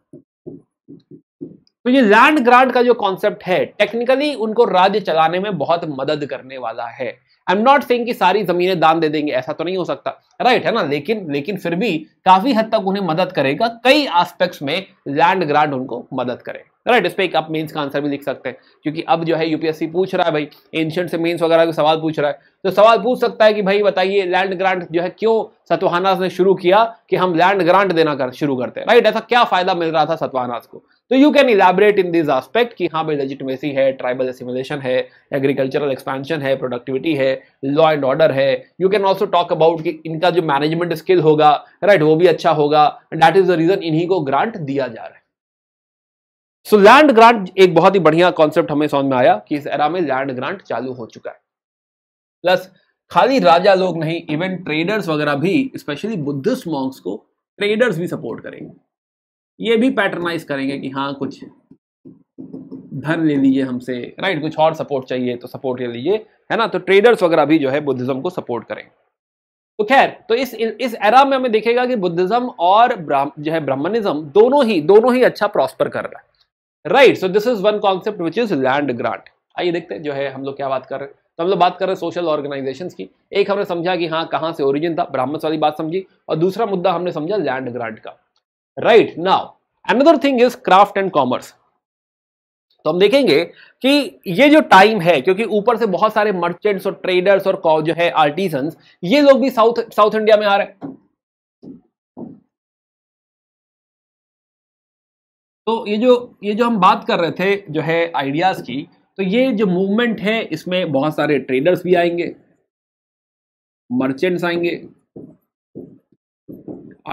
तो ये लैंड ग्रांट का जो कॉन्सेप्ट है टेक्निकली उनको राज्य चलाने में बहुत मदद करने वाला है आई एम नॉट सेइंग कि सारी जमीनें दान दे देंगे ऐसा तो नहीं हो सकता राइट है ना लेकिन लेकिन फिर भी काफी हद तक उन्हें मदद करेगा कई एस्पेक्ट्स में लैंड ग्रांट उनको मदद करे राइट इस पर एक आप मेंस का आंसर भी लिख सकते हैं क्योंकि अब जो है यूपीएससी पूछ रहा है भाई एंशियंट से मेंस वगैरह का सवाल पूछ रहा है तो सवाल पूछ सकता है कि भाई बताइए लैंड ग्रांट जो है क्यों सतवाहनास ने शुरू किया कि हम लैंड ग्रांट देना कर शुरू करते हैं राइट ऐसा क्या फायदा मिल रहा था सतवाहनास को तो you can elaborate in this aspect कि हाँ भाई लेजिटमेसी है ट्राइबल एसिमुलेशन है एग्रीकल्चरल एक्सपेंशन है प्रोडक्टिविटी है लॉ एंड ऑर्डर है you can also talk about कि इनका जो मैनेजमेंट स्किल होगा राइट right, वो भी अच्छा होगा डैट इज द रीजन इन्हीं को ग्रांट दिया जा रहा है सो लैंड ग्रांट एक बहुत ही बढ़िया कॉन्सेप्ट हमें समझ में आया कि इस एरा में लैंड ग्रांट चालू हो चुका है प्लस खाली राजा लोग नहीं इवन ट्रेडर्स वगैरह भी स्पेशली बुद्धिस्ट मॉन्क्स को ट्रेडर्स भी सपोर्ट करेंगे ये भी पैटर्नाइज करेंगे कि हाँ कुछ धन ले लीजिए हमसे राइट कुछ और सपोर्ट चाहिए तो सपोर्ट ले लीजिए है ना तो ट्रेडर्स वगैरह भी जो है बुद्धिज्म को सपोर्ट करेंगे तो खैर तो इस इस एरा में हमें देखेगा कि बुद्धिज्म और जो है ब्राह्मणिज्म दोनों ही दोनों ही अच्छा प्रॉस्पर कर रहा है right so this is one concept which is land grant आइए देखते हैं जो है हम लोग क्या बात कर रहे हैं तो हम लोग बात कर रहे हैं सोशल ऑर्गेनाइजेशन की एक हमने समझा कि हाँ कहाँ से ओरिजिन था ब्राह्मण वाली बात समझी और दूसरा मुद्दा हमने समझा लैंड ग्रांट का right now another thing is craft and commerce तो हम देखेंगे कि ये जो टाइम है क्योंकि ऊपर से बहुत सारे मर्चेंट्स और ट्रेडर्स और जो है आर्टिजन ये लोग भी साउथ साउथ इंडिया में आ रहे हैं तो ये जो ये जो हम बात कर रहे थे जो है आइडियाज की तो ये जो मूवमेंट है इसमें बहुत सारे ट्रेडर्स भी आएंगे मर्चेंट्स आएंगे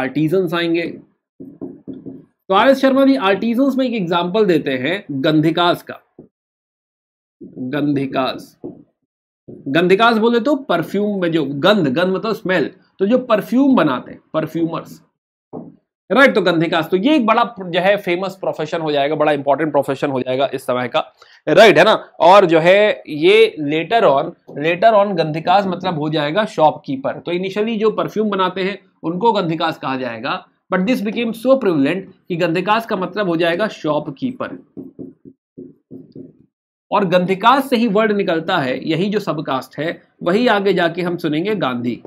आर्टिजन आएंगे तो R S Sharma ji artisans में एक एग्जाम्पल देते हैं गंधिकास का गंधिकास गंधिकास बोले तो परफ्यूम में जो गंध गंध मतलब स्मेल तो जो परफ्यूम बनाते हैं परफ्यूमर्स राइट तो गंधिकास तो ये एक बड़ा जो है फेमस प्रोफेशन हो जाएगा बड़ा इंपॉर्टेंट प्रोफेशन हो जाएगा इस समय का राइट right, है ना और जो है ये later on later on Gandhikas मतलब हो जाएगा शॉपकीपर तो इनिशियली जो परफ्यूम बनाते हैं उनको गंधिकास कहा जाएगा but this became so prevalent कि गंधिकास का मतलब हो जाएगा शॉपकीपर और गंधिकास से ही वर्ड निकलता है यही जो सबकास्ट है वही आगे जाके हम सुनेंगे गांधी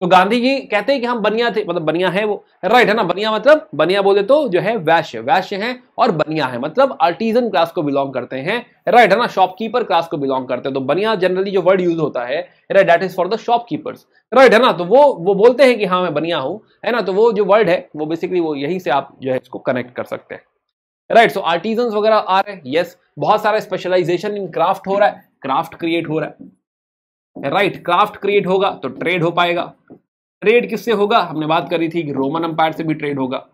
तो गांधी जी कहते हैं कि हम बनिया थे मतलब बनिया है वो राइट है ना बनिया मतलब बनिया बोले तो जो है वैश्य वैश्य है और बनिया है मतलब आर्टिजन क्लास को बिलोंग करते हैं राइट है ना शॉपकीपर क्लास को बिलोंग करते हैं तो बनिया जनरली जो वर्ड यूज होता है right that is for the shopkeepers right है ना तो वो वो बोलते हैं कि हाँ मैं बनिया हूं है ना तो वो जो वर्ड है वो बेसिकली वो यहीं से आप जो है इसको कनेक्ट कर सकते हैं राइट सो आर्टिजन वगैरह आ रहे हैं यस बहुत सारा स्पेशलाइजेशन इन क्राफ्ट हो रहा है क्राफ्ट क्रिएट हो रहा है राइट क्राफ्ट क्रिएट होगा तो ट्रेड हो पाएगा ट्रेड किससे होगा हमने बात करी थी कि रोमन अंपायर से भी ट्रेड होगा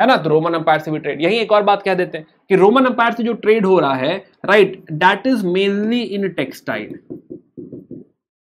है ना तो रोमन अंपायर से भी ट्रेड यही एक और बात कह देते हैं कि रोमन अंपायर से जो ट्रेड हो रहा है right that is mainly in textile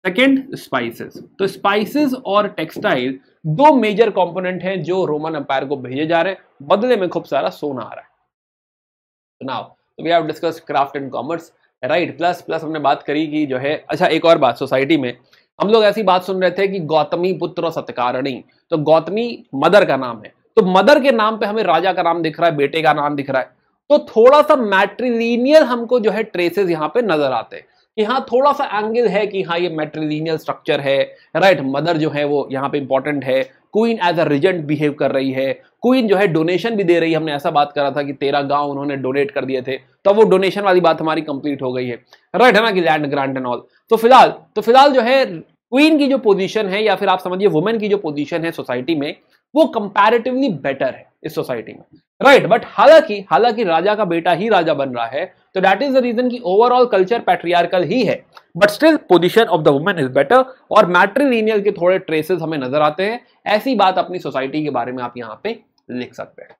second spices तो स्पाइसेस और टेक्सटाइल दो मेजर कंपोनेंट हैं जो रोमन अंपायर को भेजे जा रहे हैं बदले में खूब सारा सोना आ रहा है now we have discuss craft and commerce right plus plus हमने बात करी कि जो है अच्छा एक और बात सोसाइटी में हम लोग ऐसी बात सुन रहे थे कि गौतमी पुत्र सत्कारणी तो गौतमी मदर का नाम है तो मदर के नाम पे हमें राजा का नाम दिख रहा है बेटे का नाम दिख रहा है तो थोड़ा सा मैट्रिलीनियल हमको जो है ट्रेसेस यहाँ पे नजर आते हैं कि हाँ थोड़ा सा एंगल है कि हाँ ये मेट्रिलिनियल स्ट्रक्चर है राइट मदर जो है वो यहाँ पे इंपॉर्टेंट है queen as a regent behave कर रही है क्वीन जो है डोनेशन भी दे रही है हमने ऐसा बात करा था कि तेरह गांव उन्होंने डोनेट कर दिए थे तो वो डोनेशन वाली बात हमारी कंप्लीट हो गई है राइट है ना कि लैंड ग्रांट एंड ऑल तो फिलहाल तो फिलहाल जो है क्वीन की जो पोजीशन है या फिर आप समझिए वुमेन की जो पोजीशन है सोसाइटी में वो कंपैरेटिवली बेटर है इस सोसाइटी में राइट बट हालांकि हालांकि राजा का बेटा ही राजा बन रहा है तो दैट इज द रीजन की ओवरऑल कल्चर पैट्रियारकल ही है but still position of the women is better और मैट्रीनियल के थोड़े ट्रेसेस हमें नजर आते हैं ऐसी बात अपनी सोसाइटी के बारे में आप यहाँ पे लिख सकते हैं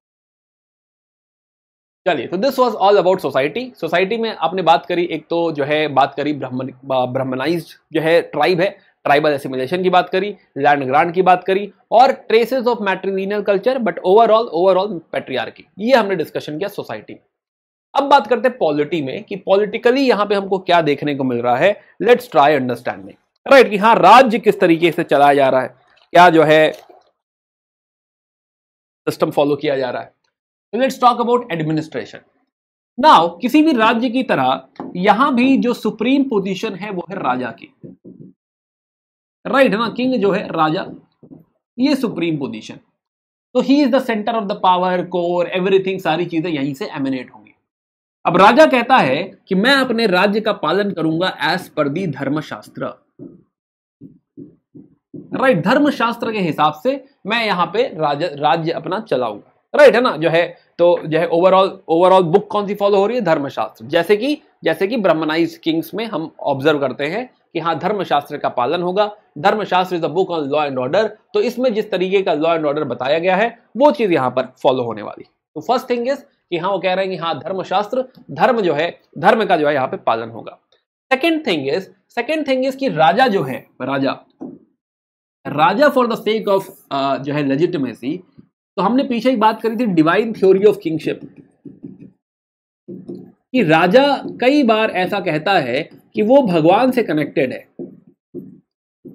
चलिए तो this was all about society society में आपने बात करी एक तो जो है बात करी ब्राह्मण ब्राह्मणाइज जो है ट्राइब है ट्राइबल एसिमिलेशन की बात करी लैंड ग्रांट की बात करी और traces of matrilineal culture but overall overall patriarch ये हमने डिस्कशन किया सोसाइटी में अब बात करते हैं पॉलिटी में कि पॉलिटिकली यहां पे हमको क्या देखने को मिल रहा है लेट्स ट्राई अंडरस्टैंडिंग राइट कि हाँ राज्य किस तरीके से चलाया जा रहा है क्या जो है सिस्टम फॉलो किया जा रहा है let's talk about administration now किसी भी राज्य की तरह यहां भी जो सुप्रीम पोजीशन है वो है राजा की राइट है ना किंग जो है राजा ये सुप्रीम पोजीशन तो he is the centre of the power core everything सारी चीजें यहीं से एमिनेट हो अब राजा कहता है कि मैं अपने राज्य का पालन करूंगा एज पर दी धर्मशास्त्र राइट धर्मशास्त्र के हिसाब से मैं यहाँ पे राज, राज्य अपना चलाऊंगा राइट है ना जो है तो जो है ओवरऑल ओवरऑल बुक कौन सी फॉलो हो रही है धर्मशास्त्र जैसे कि जैसे कि ब्रह्मनाइज किंग्स में हम ऑब्जर्व करते हैं कि हाँ धर्मशास्त्र का पालन होगा Dharmashastra is a book on law and order तो इसमें जिस तरीके का लॉ एंड ऑर्डर बताया गया है वो चीज यहां पर फॉलो होने वाली तो फर्स्ट थिंग इज कि हाँ वो कह रहे हैं कि हाँ धर्मशास्त्र धर्म जो है धर्म का जो है यहाँ पे पालन होगा second thing is second thing is कि राजा जो है राजा राजा फॉर द सेक ऑफ जो है लेजिटमेसी तो हमने पीछे ही बात करी थी डिवाइन थ्योरी ऑफ किंगशिप कि राजा कई बार ऐसा कहता है कि वो भगवान से कनेक्टेड है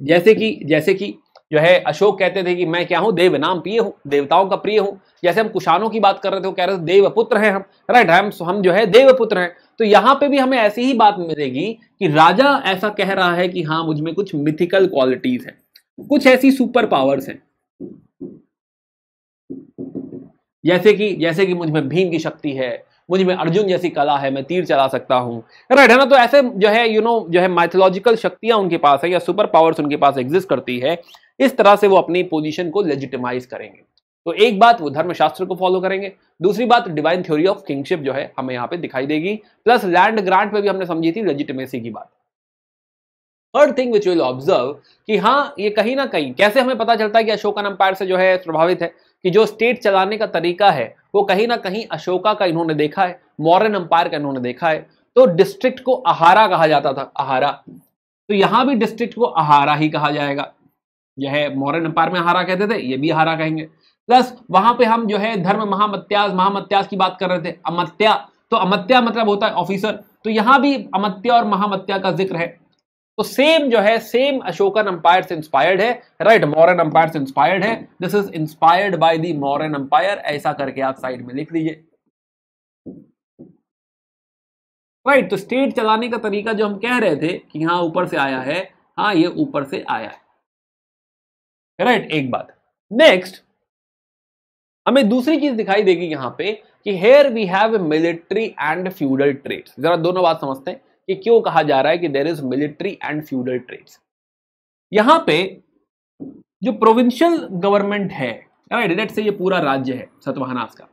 जैसे कि जैसे कि जो है अशोक कहते थे कि मैं क्या हूं देव नाम प्रिय हूं देवताओं का प्रिय हूं जैसे हम कुशानों की बात कर रहे थे वो कह रहे थे देव पुत्र हैं हम राइट हम हम जो है देव पुत्र हैं तो यहां पे भी हमें ऐसी ही बात मिलेगी कि राजा ऐसा कह रहा है कि हाँ मुझमें कुछ मिथिकल क्वालिटीज है कुछ ऐसी सुपर पावर्स हैं जैसे कि जैसे कि मुझमें भीम की शक्ति है मुझ में अर्जुन जैसी कला है मैं तीर चला सकता हूँ राइट है ना तो ऐसे जो है यू you नो know, जो है माइथोलॉजिकल शक्तियां उनके पास है या सुपर पावर्स उनके पास एग्जिस्ट करती है इस तरह से वो अपनी पोजिशन को लेजिटिमाइज करेंगे तो एक बात वो धर्मशास्त्र को फॉलो करेंगे दूसरी बात डिवाइन थ्योरी ऑफ किंगशिप जो है हमें यहाँ पे दिखाई देगी प्लस लैंड ग्रांट पे भी हमने समझी थी लेजिटिमेसी की बात third thing which will observe कि हाँ ये कहीं ना कहीं कैसे हमें पता चलता है कि अशोकन अंपायर से जो है प्रभावित है कि जो स्टेट चलाने का तरीका है वो कहीं ना कहीं अशोका का इन्होंने देखा है मॉरन अंपायर का इन्होंने देखा है तो डिस्ट्रिक्ट को अहारा कहा जाता था अहारा तो यहां भी डिस्ट्रिक्ट को अहारा ही कहा जाएगा यह मॉरन अंपायर में अहारा कहते थे ये भी अहारा कहेंगे प्लस वहां पे हम जो है धर्म महामत्यास महामत्यास की बात कर रहे थे अमत्या तो अमत्या मतलब होता है ऑफिसर तो यहां भी अमत्या और महामत्या का जिक्र है तो सेम जो है सेम अशोकन अंपायर से इंस्पायर्ड है राइट मॉरन अंपायर से इंस्पायर्ड है this is inspired by the Mauryan empire ऐसा करके आप साइड में लिख लीजिए राइट तो स्टेट चलाने का तरीका जो हम कह रहे थे कि हाँ ऊपर से आया है हाँ ये ऊपर से आया है राइट एक बात नेक्स्ट हमें दूसरी चीज दिखाई देगी यहां पे कि here we have military and feudal trade जरा दोनों बात समझते हैं कि क्यों कहा जा रहा है कि there is military and feudal trade यहां पे जो प्रोविंशियल गवर्नमेंट है राइट से ये पूरा राज्य है सतवाहनास का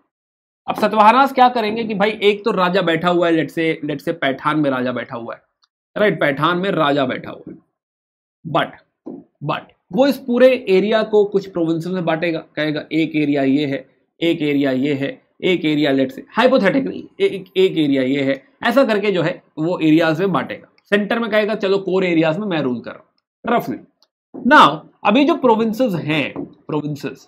अब सतवाहनास क्या करेंगे कि भाई एक तो राजा बैठा हुआ है लेट से लेट से पैठान में राजा बैठा हुआ है राइट पैठान में राजा बैठा हुआ है बट बट वो इस पूरे एरिया को कुछ प्रोविंस में बांटेगा कहेगा एक एरिया ये है एक एरिया ये है एक एरिया लेट से हाइपोथेटिकली एक एक एरिया ये है ऐसा करके जो है वो एरियाज में बांटेगा सेंटर में कहेगा चलो कोर एरियाज में मैं रूल कर रहा हूँ रफली ना अभी जो प्रोविंसेस हैं प्रोविंसेस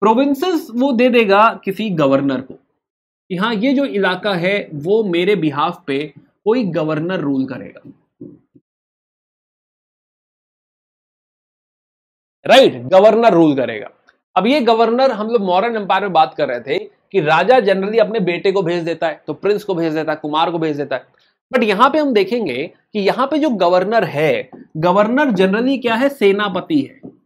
प्रोविंसेस वो दे देगा किसी गवर्नर को कि हाँ ये जो इलाका है वो मेरे बिहाफ पे कोई गवर्नर रूल करेगा राइट right, गवर्नर रूल करेगा अब ये गवर्नर हम लोग मॉरन एम्पायर में बात कर रहे थे कि राजा जनरली अपने बेटे को भेज देता है तो प्रिंस को भेज देता है कुमार को भेज देता है बट यहां पे हम देखेंगे कि यहां पे जो गवर्नर है गवर्नर जनरली क्या है सेनापति है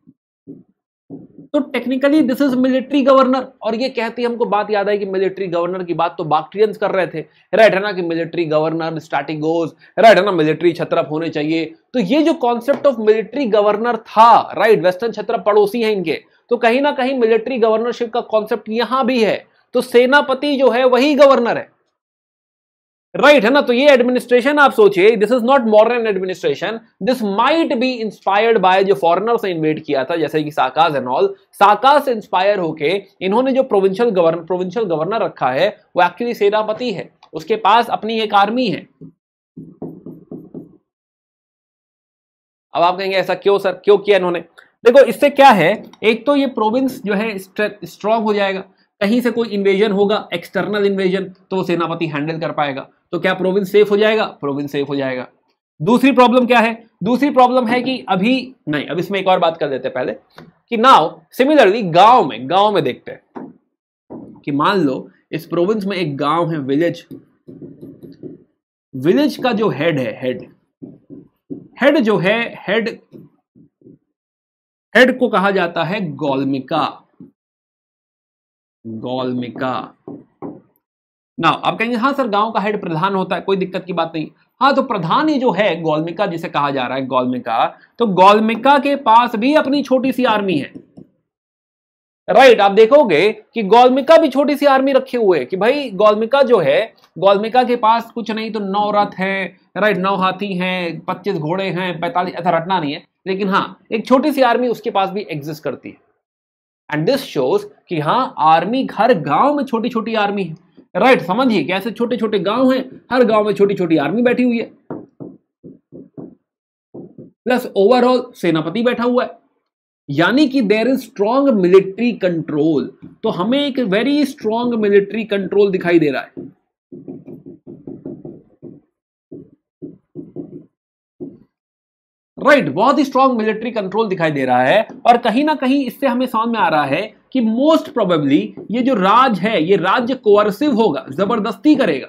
तो technically this is military governor और ये कहती हमको बात याद आई कि मिलिट्री गवर्नर की बात तो बाक्ट्रियंस कर रहे थे राइट है ना कि मिलिट्री गवर्नर स्टाटिगोज राइट है ना मिलिट्री छत्रप होने चाहिए तो ये जो कॉन्सेप्ट ऑफ मिलिट्री गवर्नर था राइट वेस्टर्न छत्रप पड़ोसी है इनके तो कहीं ना कहीं मिलिट्री गवर्नरशिप का कॉन्सेप्ट यहां भी है तो सेनापति जो है वही गवर्नर है राइट right, है ना तो ये एडमिनिस्ट्रेशन आप सोचिए this is not modern administration this might be inspired by जो फॉरेनर्स से इन्वेट किया था जैसे कि साकाज एंड ऑल साकाज से इंस्पायर होके इन्होंने जो प्रोविंशियल गवर्नर प्रोविंशियल गवर्नर रखा है वो एक्चुअली सेनापति है उसके पास अपनी एक आर्मी है अब आप कहेंगे ऐसा क्यों सर क्यों किया इन्होंने देखो इससे क्या है एक तो ये प्रोविंस जो है स्ट्रॉन्ग हो जाएगा कहीं से कोई इन्वेजन होगा एक्सटर्नल इन्वेजन तो वो सेनापति हैंडल कर पाएगा तो क्या प्रोविंस सेफ हो जाएगा प्रोविंस सेफ हो जाएगा दूसरी प्रॉब्लम क्या है दूसरी प्रॉब्लम है कि अभी नहीं अब इसमें एक और बात कर देते हैं पहले कि नाउ सिमिलरली गांव में गांव में देखते हैं कि मान लो इस प्रोविंस में एक गांव है विलेज विलेज का जो हेड है हेड हेड जो है हेड हेड को कहा जाता है गोलमिका गोलमिका ना आप कहेंगे हाँ सर गांव का हेड प्रधान होता है कोई दिक्कत की बात नहीं हाँ तो प्रधान ही जो है गोलमिका जिसे कहा जा रहा है गोलमिका तो गोलमिका के पास भी अपनी छोटी सी आर्मी है राइट right, आप देखोगे कि गोलमिका भी छोटी सी आर्मी रखे हुए कि भाई गोलमिका जो है गोलमिका के पास कुछ नहीं तो नौ रथ है राइट नौ हाथी हैं पच्चीस घोड़े हैं पैंतालीस ऐसा रटना नहीं है लेकिन हाँ एक छोटी सी आर्मी उसके पास भी एग्जिस्ट करती है एंड दिस शोज कि हाँ आर्मी हर गांव में छोटी छोटी आर्मी है राइट right, समझिए कैसे छोटे छोटे गांव हैं हर गांव में छोटी छोटी आर्मी बैठी हुई है प्लस ओवरऑल सेनापति बैठा हुआ है यानी कि there is strong military control तो हमें एक वेरी स्ट्रॉन्ग मिलिट्री कंट्रोल दिखाई दे रहा है राइट right, बहुत ही स्ट्रॉन्ग मिलिट्री कंट्रोल दिखाई दे रहा है और कहीं ना कहीं इससे हमें समझ में आ रहा है कि मोस्ट प्रोबेबली ये जो राज है ये राज्य कोअर्सिव होगा जबरदस्ती करेगा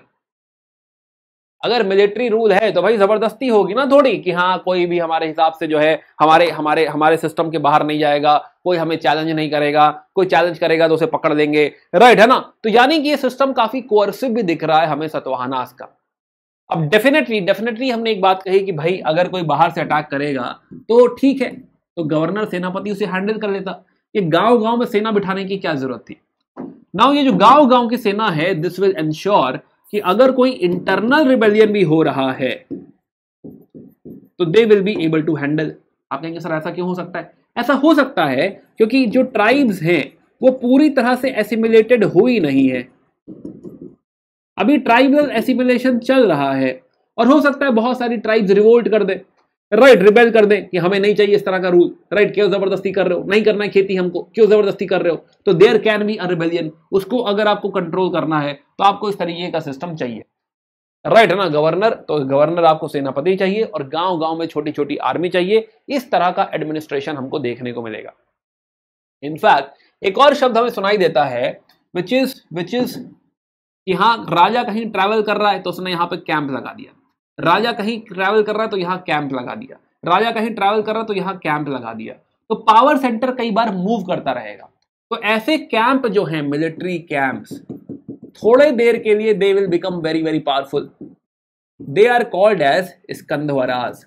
अगर मिलिट्री रूल है तो भाई जबरदस्ती होगी ना थोड़ी कि हाँ कोई भी हमारे हिसाब से जो है हमारे हमारे हमारे सिस्टम के बाहर नहीं जाएगा कोई हमें चैलेंज नहीं करेगा कोई चैलेंज करेगा तो उसे पकड़ देंगे राइट है ना तो यानी कि ये सिस्टम काफी कोअर्सिव भी दिख रहा है हमें सतवाहनास का अब डेफिनेटली डेफिनेटली हमने एक बात कही कि भाई अगर कोई बाहर से अटैक करेगा तो ठीक है तो गवर्नर सेनापति उसे हैंडल कर लेता ये गांव गांव में सेना बिठाने की क्या जरूरत थी नाउ ये जो गांव गांव की सेना है दिस विल एंश्योर कि अगर कोई इंटरनल रिबेलियन भी हो रहा है तो they will be able to handle आप कहेंगे सर ऐसा क्यों हो सकता है ऐसा हो सकता है क्योंकि जो ट्राइब्स हैं वो पूरी तरह से एसिमिलेटेड ही नहीं है अभी ट्राइबल एसिमिलेशन चल रहा है और हो सकता है बहुत सारी ट्राइब्स रिवोल्ट कर दे राइट रिबेल कर दे कि हमें नहीं चाहिए इस तरह का रूल राइट क्यों जबरदस्ती कर रहे हो नहीं करना है खेती हमको क्यों जबरदस्ती कर रहे हो तो there can be a rebellion उसको अगर आपको कंट्रोल करना है तो आपको इस तरीके का सिस्टम चाहिए राइट है ना गवर्नर तो गवर्नर आपको सेनापति चाहिए और गांव गांव में छोटी छोटी आर्मी चाहिए इस तरह का एडमिनिस्ट्रेशन हमको देखने को मिलेगा इनफैक्ट एक और शब्द हमें सुनाई देता है विच इज विच इज कि हाँ राजा कहीं ट्रैवल कर रहा है तो उसने यहाँ पे कैंप लगा दिया राजा कहीं ट्रैवल कर रहा है तो यहाँ कैंप लगा दिया राजा कहीं ट्रैवल कर रहा है तो यहाँ कैंप लगा दिया तो पावर सेंटर कई बार मूव करता रहेगा तो ऐसे कैंप जो हैं मिलिट्री कैंप्स थोड़े देर के लिए they will become very very powerful they are called as Skandhavara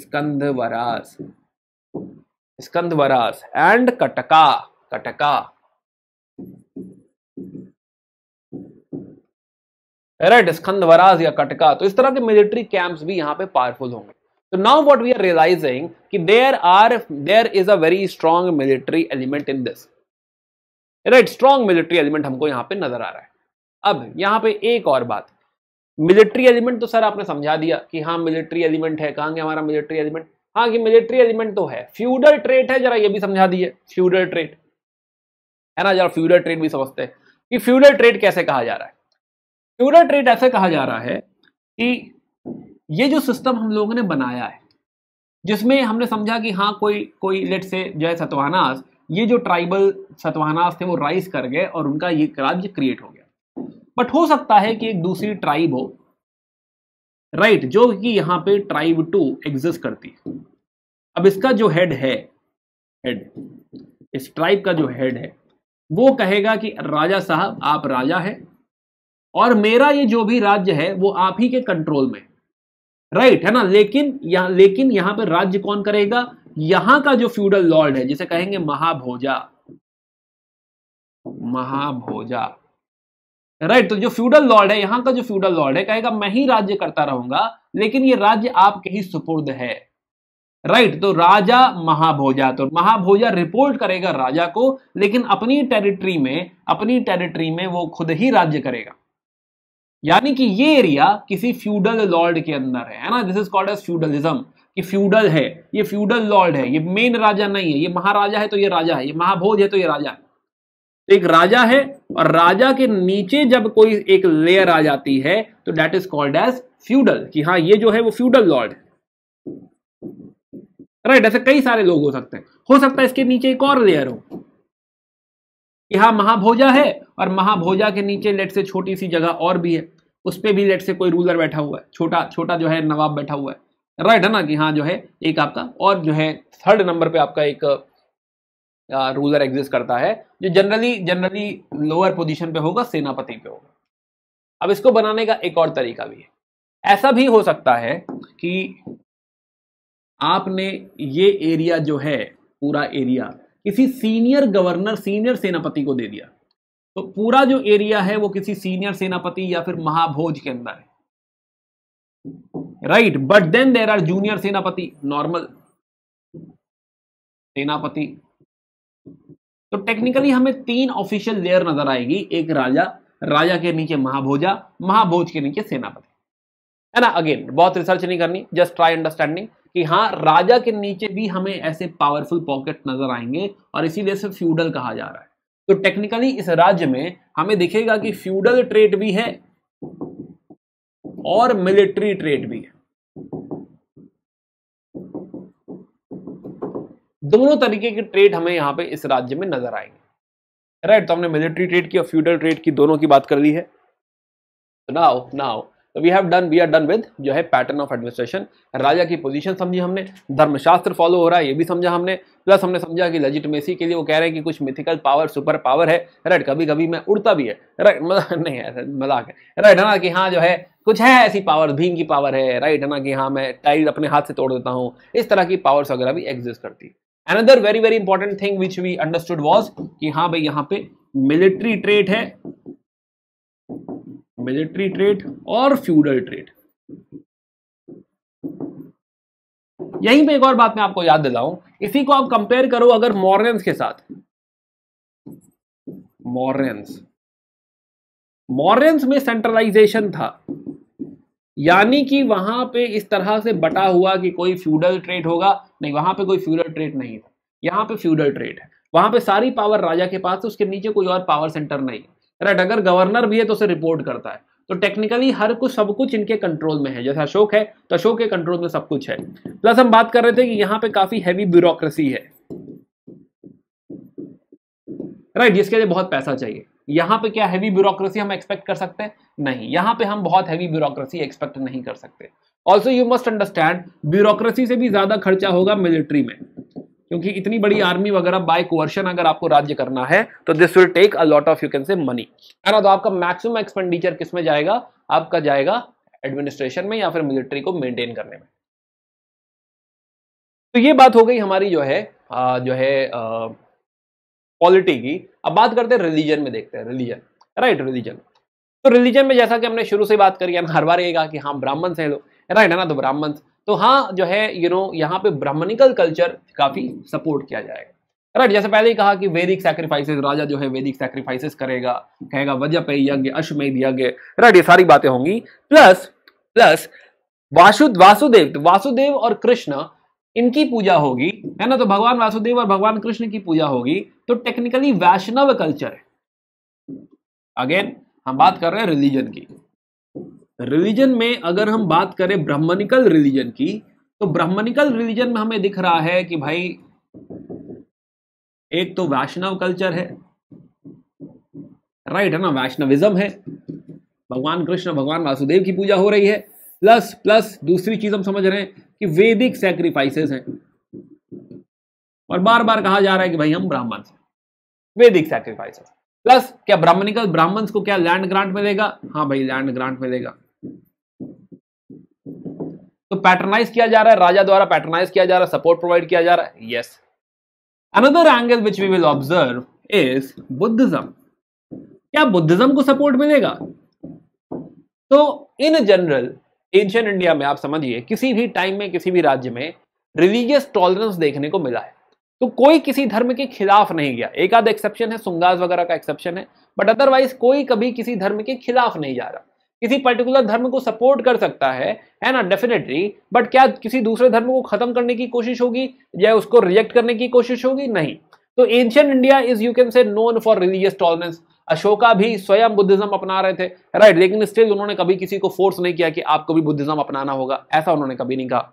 Skandhavara Skandhavara and Kataka Kataka right वराज या कटका तो इस तरह के मिलिट्री कैंप्स भी यहाँ पे पावरफुल होंगे तो now what we are realising कि there are there is a very strong military element in this right strong military element हमको यहाँ पे नजर आ रहा है अब यहाँ पे एक और बात मिलिट्री एलिमेंट तो सर आपने समझा दिया कि हाँ मिलिट्री एलिमेंट है कहाँ हमारा मिलिट्री एलिमेंट हाँ कि मिलिट्री एलिमेंट तो है फ्यूडल ट्रेड है जरा ये भी समझा दिए फ्यूडल ट्रेड है ना जरा फ्यूडल ट्रेड भी समझते हैं कि फ्यूडल ट्रेड कैसे कहा जा रहा है क्यूरा ट्रेड ऐसा कहा जा रहा है कि ये जो सिस्टम हम लोगों ने बनाया है जिसमें हमने समझा कि हाँ कोई कोई लेट से जो है सतवानास ये जो ट्राइबल सतवानास थे वो राइज कर गए और उनका ये राज्य क्रिएट हो गया बट हो सकता है कि एक दूसरी ट्राइब हो राइट जो कि यहाँ पे ट्राइब टू एग्जिस्ट करती है अब इसका जो हेड है हेड इस ट्राइब का जो हेड है वो कहेगा कि राजा साहब आप राजा है और मेरा ये जो भी राज्य है वो आप ही के कंट्रोल में राइट right, है ना लेकिन यहां लेकिन यहां पर राज्य कौन करेगा यहां का जो फ्यूडल लॉर्ड है जिसे कहेंगे महाभोजा महाभोजा राइट right, तो जो फ्यूडल लॉर्ड है यहां का जो फ्यूडल लॉर्ड है कहेगा मैं ही राज्य करता रहूंगा लेकिन ये राज्य आपके ही सुपुर्द है राइट right, तो राजा महाभोजा तो महाभोजा रिपोर्ट करेगा राजा को लेकिन अपनी टेरिटरी में अपनी टेरिटरी में वो खुद ही राज्य करेगा यानी कि ये एरिया किसी फ्यूडल लॉर्ड के अंदर है ना this is called as feudalism कि फ्यूडल है ये फ्यूडल लॉर्ड है ये मेन राजा नहीं है ये महाराजा है तो ये राजा है ये महाभोज है तो ये राजा है तो एक राजा है और राजा के नीचे जब कोई एक लेयर आ जाती है तो that is called as feudal कि हाँ ये जो है वो फ्यूडल लॉर्ड है राइट ऐसे कई सारे लोग हो सकते हैं हो सकता है इसके नीचे एक और लेयर हो यहाँ महाभोजा है और महाभोजा के नीचे लेट से छोटी सी जगह और भी है उस पर भी लेट से कोई रूलर बैठा हुआ है छोटा छोटा जो है नवाब बैठा हुआ है राइट है ना कि हाँ जो है एक आपका और जो है थर्ड नंबर पे आपका एक रूलर एग्जिस्ट करता है जो जनरली जनरली लोअर पोजिशन पे होगा सेनापति पे होगा अब इसको बनाने का एक और तरीका भी है ऐसा भी हो सकता है कि आपने ये एरिया जो है पूरा एरिया किसी सीनियर गवर्नर सीनियर सेनापति को दे दिया तो पूरा जो एरिया है वो किसी सीनियर सेनापति या फिर महाभोज के अंदर है right but then there are junior सेनापति नॉर्मल सेनापति तो टेक्निकली हमें तीन ऑफिशियल लेयर नजर आएगी एक राजा राजा के नीचे महाभोजा महाभोज के नीचे सेनापति है ना अगेन बहुत रिसर्च नहीं करनी जस्ट ट्राई अंडरस्टैंडिंग कि हाँ राजा के नीचे भी हमें ऐसे पावरफुल पॉकेट नजर आएंगे और इसीलिए से फ्यूडल कहा जा रहा है तो टेक्निकली इस राज्य में हमें दिखेगा कि फ्यूडल ट्रेड भी है और मिलिट्री ट्रेड भी है दोनों तरीके के ट्रेड हमें यहां पे इस राज्य में नजर आएंगे राइट तो हमने मिलिट्री ट्रेड की और फ्यूडल ट्रेड की दोनों की बात कर ली है नाउ नाउ तो we have done we are done with जो है पैटर्न ऑफ एडमिनिस्ट्रेशन राजा की पोजीशन समझी हमने धर्मशास्त्र फॉलो हो रहा है ये भी समझा हमने प्लस हमने समझा कि लेजिटमेसी के लिए वो कह रहे हैं कि कुछ मिथिकल पावर सुपर पावर है राइट कभी कभी मैं उड़ता भी है राइट मजाक नहीं है मजाक है राइट है ना कि हाँ जो है कुछ है ऐसी पावर भीम की पावर है राइट है ना कि हाँ मैं टाइल अपने हाथ से तोड़ देता हूँ इस तरह की पावर्स वगैरह भी एग्जिस्ट करती है another very very important thing which we understood was कि हाँ भाई यहाँ पे मिलिट्री ट्रेट है मिलिट्री ट्रेड और फ्यूडल ट्रेड यहीं पे एक और बात मैं आपको याद दिलाऊं इसी को आप कंपेयर करो अगर मॉर्गन्स के साथ मॉर्गन्स मॉर्गन्स में सेंट्रलाइजेशन था यानी कि वहां पे इस तरह से बटा हुआ कि कोई फ्यूडल ट्रेड होगा नहीं वहां पे कोई फ्यूडल ट्रेड नहीं था यहां पे फ्यूडल ट्रेड है वहां पे सारी पावर राजा के पास उसके नीचे कोई और पावर सेंटर नहीं है राइट अगर गवर्नर भी है तो उसे रिपोर्ट करता है तो टेक्निकली हर कुछ सब कुछ इनके कंट्रोल में है जैसे अशोक है तो अशोक के कंट्रोल में सब कुछ है प्लस हम बात कर रहे थे कि यहां पे काफी हैवी ब्यूरोक्रेसी है राइट जिसके लिए बहुत पैसा चाहिए यहाँ पे क्या हैवी ब्यूरोक्रेसी हम एक्सपेक्ट कर सकते हैं नहीं यहाँ पे हम बहुत हैवी ब्यूरोक्रेसी एक्सपेक्ट नहीं कर सकते also you must understand bureaucracy से भी ज्यादा खर्चा होगा मिलिट्री में क्योंकि इतनी बड़ी आर्मी वगैरह बाय कोर्शन अगर आपको राज्य करना है तो this will take a lot of you can say money है ना तो आपका मैक्सिमम एक्सपेंडिचर किस में जाएगा आपका जाएगा एडमिनिस्ट्रेशन में या फिर मिलिट्री को मेंटेन करने में तो ये बात हो गई हमारी जो है आ, जो है पॉलिटी की अब बात करते हैं रिलीजन में देखते हैं रिलीजन राइट रिलीजन तो रिलीजन में जैसा कि हमने शुरू से बात करी हर बार ये कहा कि हाँ ब्राह्मण है लोग राइट है ना तो ब्राह्मण तो हाँ जो है यू नो यहाँ पे ब्राह्मणिकल कल्चर काफी सपोर्ट किया जाएगा राइट जैसे पहले ही कहा कि वैदिक सैक्रिफाइसेस राजा जो है वैदिक सैक्रिफाइसेस करेगा कहेगा वजह पे यज्ञ अश्वमेध यज्ञ राइट ये सारी बातें होंगी प्लस प्लस वासुद वासुदेव तो वासुदेव और कृष्ण इनकी पूजा होगी है ना तो भगवान वासुदेव और भगवान कृष्ण की पूजा होगी तो टेक्निकली वैष्णव कल्चर है अगेन हम बात कर रहे हैं रिलीजन की रिलीजन में अगर हम बात करें ब्राह्मणिकल रिलीजन की तो ब्राह्मणिकल रिलीजन में हमें दिख रहा है कि भाई एक तो वैष्णव कल्चर है राइट है ना वैष्णविज्म है भगवान कृष्ण भगवान वासुदेव की पूजा हो रही है प्लस प्लस दूसरी चीज हम समझ रहे हैं कि वैदिक सेक्रीफाइसेस हैं और बार बार कहा जा रहा है कि भाई हम ब्राह्मण वैदिक सेक्रीफाइसेस प्लस क्या ब्राह्मणिकल ब्राह्मण्स को क्या लैंड ग्रांट मिलेगा हाँ भाई लैंड ग्रांट मिलेगा तो पैटर्नाइज किया जा रहा है राजा द्वारा पैटर्नाइज किया जा रहा है सपोर्ट प्रोवाइड किया जा रहा है yes another angle which we will observe is Buddhism क्या बुद्धिज्म को सपोर्ट मिलेगा तो इन जनरल एंशियन इंडिया में आप समझिए किसी भी टाइम में किसी भी राज्य में रिलीजियस टॉलरेंस देखने को मिला है तो कोई किसी धर्म के खिलाफ नहीं गया एक आध एक्सेप्शन है सुंगास वगैरह का एक्सेप्शन है बट अदरवाइज कोई कभी किसी धर्म के खिलाफ नहीं जा रहा किसी पर्टिकुलर धर्म को सपोर्ट कर सकता है है ना डेफिनेटली बट क्या किसी दूसरे धर्म को खत्म करने की कोशिश होगी या उसको रिजेक्ट करने की कोशिश होगी नहीं तो ancient India is you can say known for religious tolerance Ashoka भी स्वयं बुद्धिज्म अपना रहे थे राइट right, लेकिन स्टिल उन्होंने कभी किसी को फोर्स नहीं किया कि आपको भी बुद्धिज्म अपनाना होगा ऐसा उन्होंने कभी नहीं कहा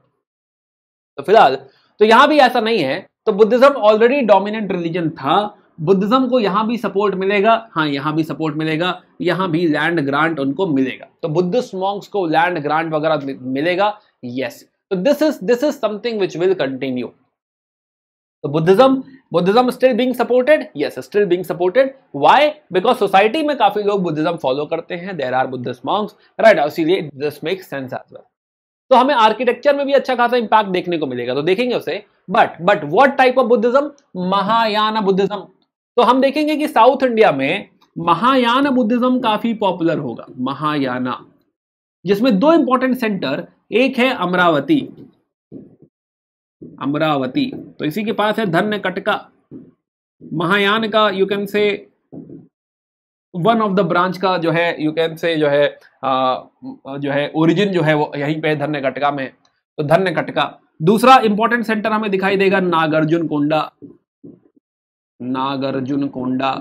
तो फिलहाल तो यहां भी ऐसा नहीं है तो बुद्धिज्म ऑलरेडी डोमिनेंट रिलीजन था बुद्धिज्म को यहां भी सपोर्ट मिलेगा हाँ यहां भी सपोर्ट मिलेगा यहां भी लैंड ग्रांट उनको मिलेगा तो बुद्धिस्ट मॉन्क्स को लैंड ग्रांट वगैरह मिलेगा यस तो this is this is something which will continue तो Buddhism Buddhism still being supported yes still being supported why because society में काफी लोग बुद्धिज्म फॉलो करते हैं there are Buddhist monks right इसीलिए this make sense as well तो हमें आर्किटेक्चर में भी अच्छा खासा इंपैक्ट देखने को मिलेगा तो देखेंगे उसे but but what type of Buddhism Mahayana Buddhism तो हम देखेंगे कि साउथ इंडिया में महायान बुद्धिज्म काफी पॉपुलर होगा महायाना जिसमें दो इंपॉर्टेंट सेंटर एक है अमरावती अमरावती तो इसी के पास है धन्य कटका महायान का you can say one of the branch का जो है यू कैन से जो है आ, जो है ओरिजिन जो है वो यहीं पे धन्य कटका में तो धन्य कटका दूसरा इंपॉर्टेंट सेंटर हमें दिखाई देगा नागार्जुन कोंडा नागार्जुन कोंडा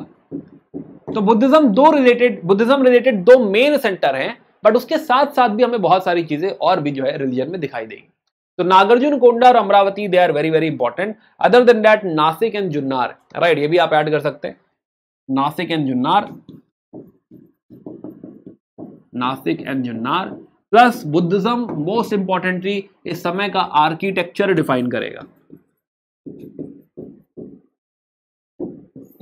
तो बुद्धिज्म दो रिलेटेड बुद्धिज्म रिलेटेड दो मेन सेंटर हैं बट उसके साथ साथ भी हमें बहुत सारी चीजें और भी जो है रिलीजन में दिखाई देगी तो नागार्जुन कोंडा और Amaravati they are very very important other than that Nashik and Junnar right ये भी आप ऐड कर सकते हैं Nashik and Junnar Nashik and Junnar plus Buddhism most importantly इस समय का आर्किटेक्चर डिफाइन करेगा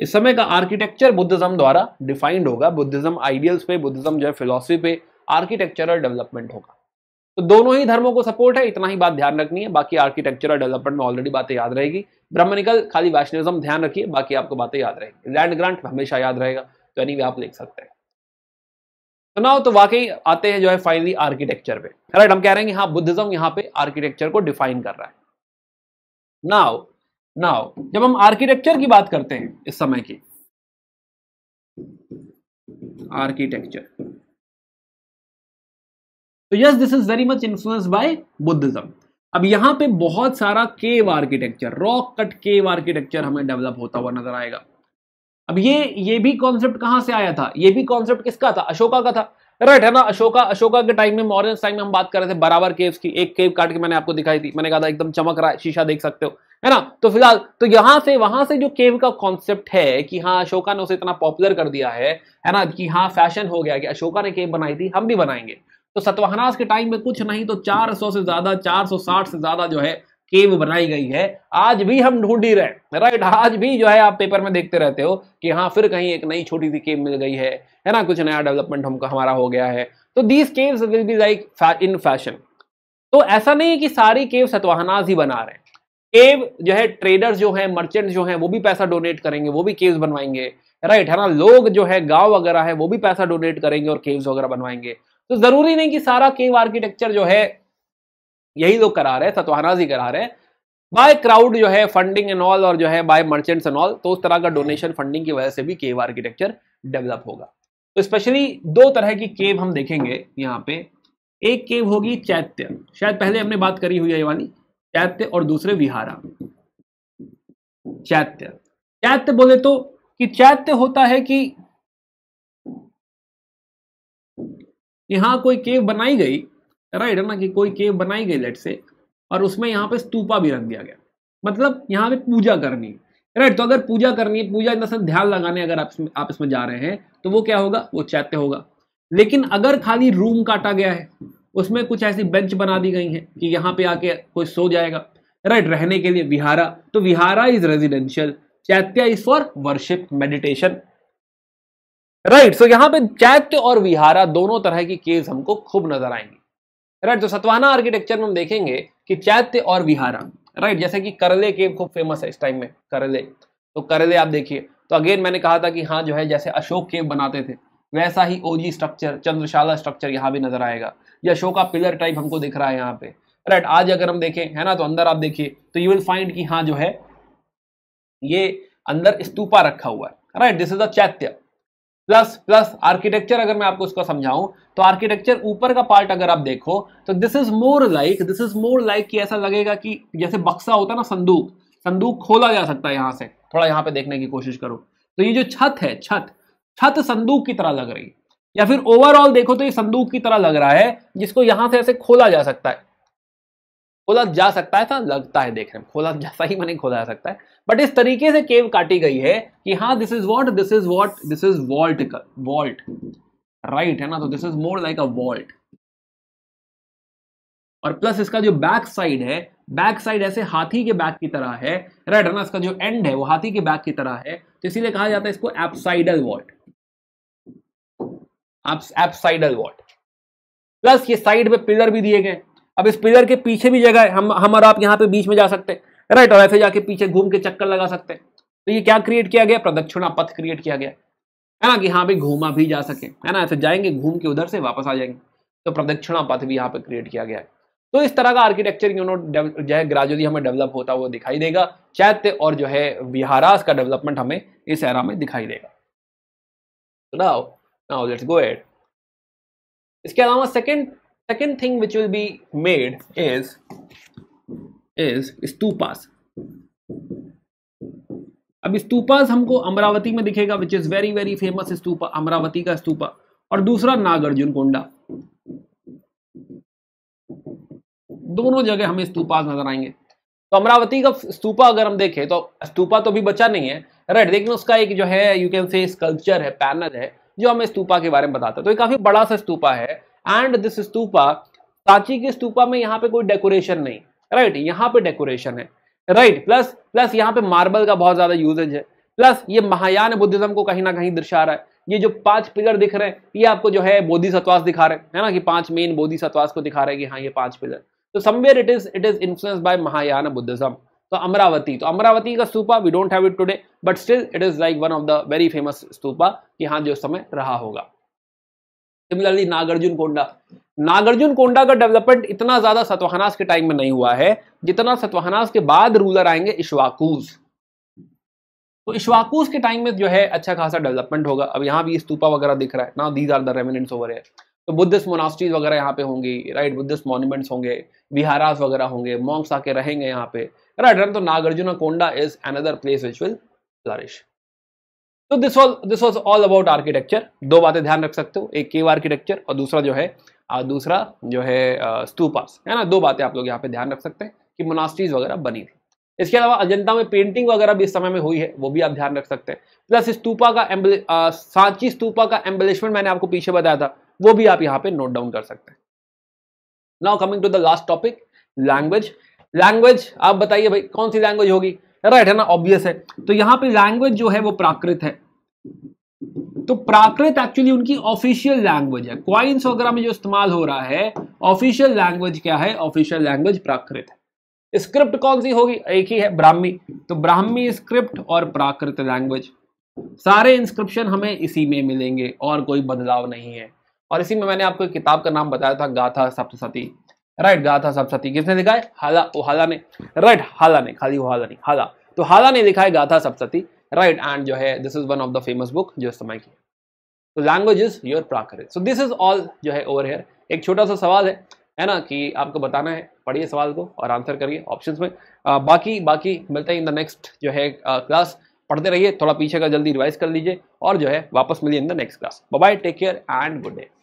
इस समय का आर्किटेक्चर बुद्धिज्म द्वारा डिफाइंड होगा बुद्धिज्म आइडियल्स पे बुद्धिज्म जो है फिलोसफी पे आर्किटेक्चरल डेवलपमेंट होगा तो दोनों ही धर्मों को सपोर्ट है इतना ही बात ध्यान रखनी है बाकी आर्किटेक्चरल डेवलपमेंट में ऑलरेडी बातें याद रहेगी ब्रह्मनिकल खाली वैश्विज्म ध्यान रखिए बाकी आपको बातें याद रहेगी लैंड ग्रांट हमेशा याद रहेगा तो यानी आप लिख सकते हैं तो ना तो वाकई आते हैं जो है फाइनली आर्किटेक्चर पे राइट हम कह रहे हैं कि हाँ बुद्धिज्म यहाँ पे आर्किटेक्चर को डिफाइन कर रहा है नाउ नाउ जब हम आर्किटेक्चर की बात करते हैं इस समय की आर्किटेक्चर तो yes this is very much influence by Buddhism अब यहां पे बहुत सारा cave architecture rock cut cave architecture हमें डेवलप होता हुआ नजर आएगा अब ये ये भी कॉन्सेप्ट कहां से आया था ये भी कॉन्सेप्ट किसका था अशोका का था राइट है ना अशोका अशोका के टाइम में मॉडर्न टाइम में हम बात कर रहे थे बराबर केव्स की एक केव काट के मैंने आपको दिखाई थी मैंने कहा था एकदम चमक रहा है शीशा देख सकते हो है ना तो फिलहाल तो यहां से वहां से जो केव का कॉन्सेप्ट है कि हाँ अशोका ने उसे इतना पॉपुलर कर दिया है है ना कि हाँ फैशन हो गया कि अशोका ने केव बनाई थी हम भी बनाएंगे तो सतवाहनास के टाइम में कुछ नहीं तो 400 से ज्यादा 460 से ज्यादा जो है केव बनाई गई है आज भी हम ढूंढ ही रहे राइट आज भी जो है आप पेपर में देखते रहते हो कि हाँ फिर कहीं एक नई छोटी सी केव मिल गई है है ना कुछ नया डेवलपमेंट हमको हमारा हो गया है तो these caves will be like in fashion तो ऐसा नहीं है कि सारी केव सतवाहनाज ही बना रहे हैं केव जो है ट्रेडर्स जो है मर्चेंट जो है वो भी पैसा डोनेट करेंगे वो भी केव्स बनवाएंगे राइट है ना लोग जो है गांव वगैरह है वो भी पैसा डोनेट करेंगे और केव्स वगैरह बनवाएंगे तो जरूरी नहीं कि सारा केव आर्किटेक्चर जो है यही लोग करा रहे हैं ही जी करा रहे हैं बाय क्राउड जो है फंडिंग एंड ऑल और जो है बाय मर्चेंट्स एंड ऑल तो उस तरह का डोनेशन फंडिंग की वजह से भी केव आर्किटेक्चर डेवलप होगा तो स्पेशली दो तरह की केव हम देखेंगे यहाँ पे एक केव होगी चैत्य शायद पहले हमने बात करी हुई है वाली चैत्य और दूसरे विहारा चैत्य चैत्य बोले तो कि चैत्य होता है कि यहां कोई केव बनाई गई राइट है ना कि कोई केव बनाई गई लेट से और उसमें यहाँ पे स्तूपा भी रख दिया गया मतलब यहाँ पे पूजा करनी राइट तो अगर पूजा करनी है पूजा इन ध्यान लगाने अगर आप इसमें आप इसमें जा रहे हैं तो वो क्या होगा वो चैत्य होगा लेकिन अगर खाली रूम काटा गया है उसमें कुछ ऐसी बेंच बना दी गई है कि यहाँ पे आके कोई सो जाएगा राइट रहने के लिए विहारा तो vihara is residential chaitya is for worship meditation right so यहाँ पे चैत्य और विहारा दोनों तरह की केव हमको खूब नजर आएंगे राइट तो सतवाना आर्किटेक्चर में हम देखेंगे कि चैत्य और विहारा राइट जैसे कि करले केव खूब फेमस है इस टाइम में करले तो करले आप देखिए तो अगेन मैंने कहा था कि हाँ जो है जैसे अशोक केव बनाते थे वैसा ही ओजी स्ट्रक्चर चंद्रशाला स्ट्रक्चर यहाँ भी नजर आएगा ये अशोका पिलर टाइप हमको दिख रहा है यहाँ पे राइट आज अगर हम देखें है ना तो अंदर आप देखिए तो यू विल फाइंड कि हाँ जो है ये अंदर स्तूपा रखा हुआ है राइट दिस इज अ चैत्य प्लस प्लस आर्किटेक्चर अगर मैं आपको उसका समझाऊं तो आर्किटेक्चर ऊपर का पार्ट अगर आप देखो तो this is more like this is more like कि ऐसा लगेगा कि जैसे बक्सा होता है ना संदूक संदूक खोला जा सकता है यहां से थोड़ा यहाँ पे देखने की कोशिश करो तो ये जो छत है छत छत संदूक की तरह लग रही है या फिर ओवरऑल देखो तो ये संदूक की तरह लग रहा है जिसको यहां से ऐसे खोला जा सकता है खोला जा सकता है ऐसा लगता है देखने में खोला जा सही मैंने खोला जा सकता है बट इस तरीके से केव काटी गई है कि हाँ this is what this is what this is vault vault right है ना तो this is more like a vault और प्लस इसका जो बैक साइड है बैक साइड ऐसे हाथी के बैक की तरह है राइट है ना इसका जो एंड है वो हाथी के बैक की तरह है तो इसीलिए कहा जाता है इसको apsidal vault apsidal vault plus ये साइड पे पिलर भी दिए गए अब इस पिलर के पीछे भी जगह है हम हम और आप यहाँ पे बीच में जा सकते हैं राइट और ऐसे जाके पीछे घूम के चक्कर लगा सकते हैं तो ये क्या क्रिएट किया गया प्रदक्षिणा पथ क्रिएट किया गया है ना कि हाँ भाई घूमा भी जा सके है ना ऐसे जाएंगे घूम के उधर से वापस आ जाएंगे तो प्रदक्षिणा पथ भी यहाँ पे क्रिएट किया गया तो इस तरह का आर्किटेक्चर यू नो जो है ग्रेजुअली हमें डेवलप होता हुआ दिखाई देगा चैत्य और जो है विहारास का डेवलपमेंट हमें इस एरा में दिखाई देगा now now let's go ahead इसके अलावा second second thing which will be made is is stupas अब स्तूपास हमको अमरावती में दिखेगा which is very very famous stupa Amaravati का स्तूपा और दूसरा नागार्जुन कोंडा दोनों जगह हमें स्तूपास नजर आएंगे तो अमरावती का स्तूपा अगर हम देखें तो स्तूपा तो भी बचा नहीं है राइट लेकिन उसका एक जो है यू कैन से स्कल्पचर है पैनल है जो हमें स्तूपा के बारे में बताता है तो ये काफी बड़ा सा स्तूपा है एंड दिस स्तूपा सांची के स्तूपा में यहाँ पे कोई डेकोरेशन नहीं राइट right, यहाँ पे डेकोरेशन है राइट right, प्लस प्लस यहाँ पे मार्बल का बहुत ज्यादा यूजेज है प्लस ये महायान बुद्धिज्म को कहीं ना कहीं दर्शा रहा है ये जो पांच पिलर दिख रहे हैं ये आपको जो है बोधि सत्वास दिखा रहे हैं है ना कि पांच मेन बोधि सत्वास को दिखा रहे हैं कि हाँ ये पांच पिलर तो somewhere it is it is influence by Mahayana Buddhism तो अमरावती तो अमरावती का stupa we don't have it today but still it is like one of the very famous stupa कि हाँ जो समय रहा होगा similarly Nagarjunakonda Nagarjunakonda का डेवलपमेंट इतना ज्यादा सतवाहनास के टाइम में नहीं हुआ है जितना सतवाहनास के बाद रूलर आएंगे इश्वाकूस तो इश्वाकूस के टाइम में जो है अच्छा खासा डेवलपमेंट होगा अब यहाँ भी स्तूपा वगैरह दिख रहा है ना these are the remnants over है तो बुद्धिस्ट मोनास्ट्रीज वगैरह यहाँ पे होंगी राइट बुद्धिस्ट मॉन्यूमेंट्स होंगे विहारास वगैरह होंगे मॉन्क्स आके रहेंगे यहाँ पे राइट तो Nagarjunakonda is another place which will flourish तो this was this was all about architecture दो बातें ध्यान रख सकते हो एक केव आर्किटेक्चर और दूसरा जो है और दूसरा जो है स्तूपास है ना दो बातें आप लोग यहाँ पे ध्यान रख सकते हैं कि मोनास्ट्रीज वगैरह बनी थी इसके अलावा अजंता में पेंटिंग वगैरह भी इस समय में हुई है वो भी आप ध्यान रख सकते हैं प्लस स्तूपा का एम्बले सांची स्तूपा का एम्बलिशमेंट मैंने आपको पीछे बताया था वो भी आप यहाँ पे नोट डाउन कर सकते हैं now coming to the last topic language language आप बताइए भाई कौन सी लैंग्वेज होगी राइट है ना ऑब्वियस है तो यहाँ पे लैंग्वेज जो है वो प्राकृत है तो प्राकृत एक्चुअली उनकी ऑफिशियल लैंग्वेज है क्वाइंस वगैरह में जो इस्तेमाल हो रहा है ऑफिशियल लैंग्वेज क्या है ऑफिशियल लैंग्वेज प्राकृत है स्क्रिप्ट कौन सी होगी एक ही है ब्राह्मी तो ब्राह्मी स्क्रिप्ट और प्राकृत लैंग्वेज सारे इंस्क्रिप्शन हमें इसी में मिलेंगे और कोई बदलाव नहीं है और इसी में मैंने आपको किताब का नाम बताया था गाथा सप्तती राइट गाथा सप्तसती किसने लिखा है हाला ओ हाला ने राइट हाला ने खाली वो हाला नहीं हाला तो हाला ने लिखा है गाथा सप्तती राइट एंड जो है this is one of the famous book जो इस्तेमाल किया तो language is your Prakrit so this is all जो है ओवर हेयर एक छोटा सा सवाल है है ना कि आपको बताना है पढ़िए सवाल को और आंसर करिए ऑप्शंस में आ, बाकी बाकी मिलते हैं इन द नेक्स्ट जो है क्लास पढ़ते रहिए थोड़ा पीछे का जल्दी रिवाइज कर लीजिए और जो है वापस मिलिए in the next class bye take care and good day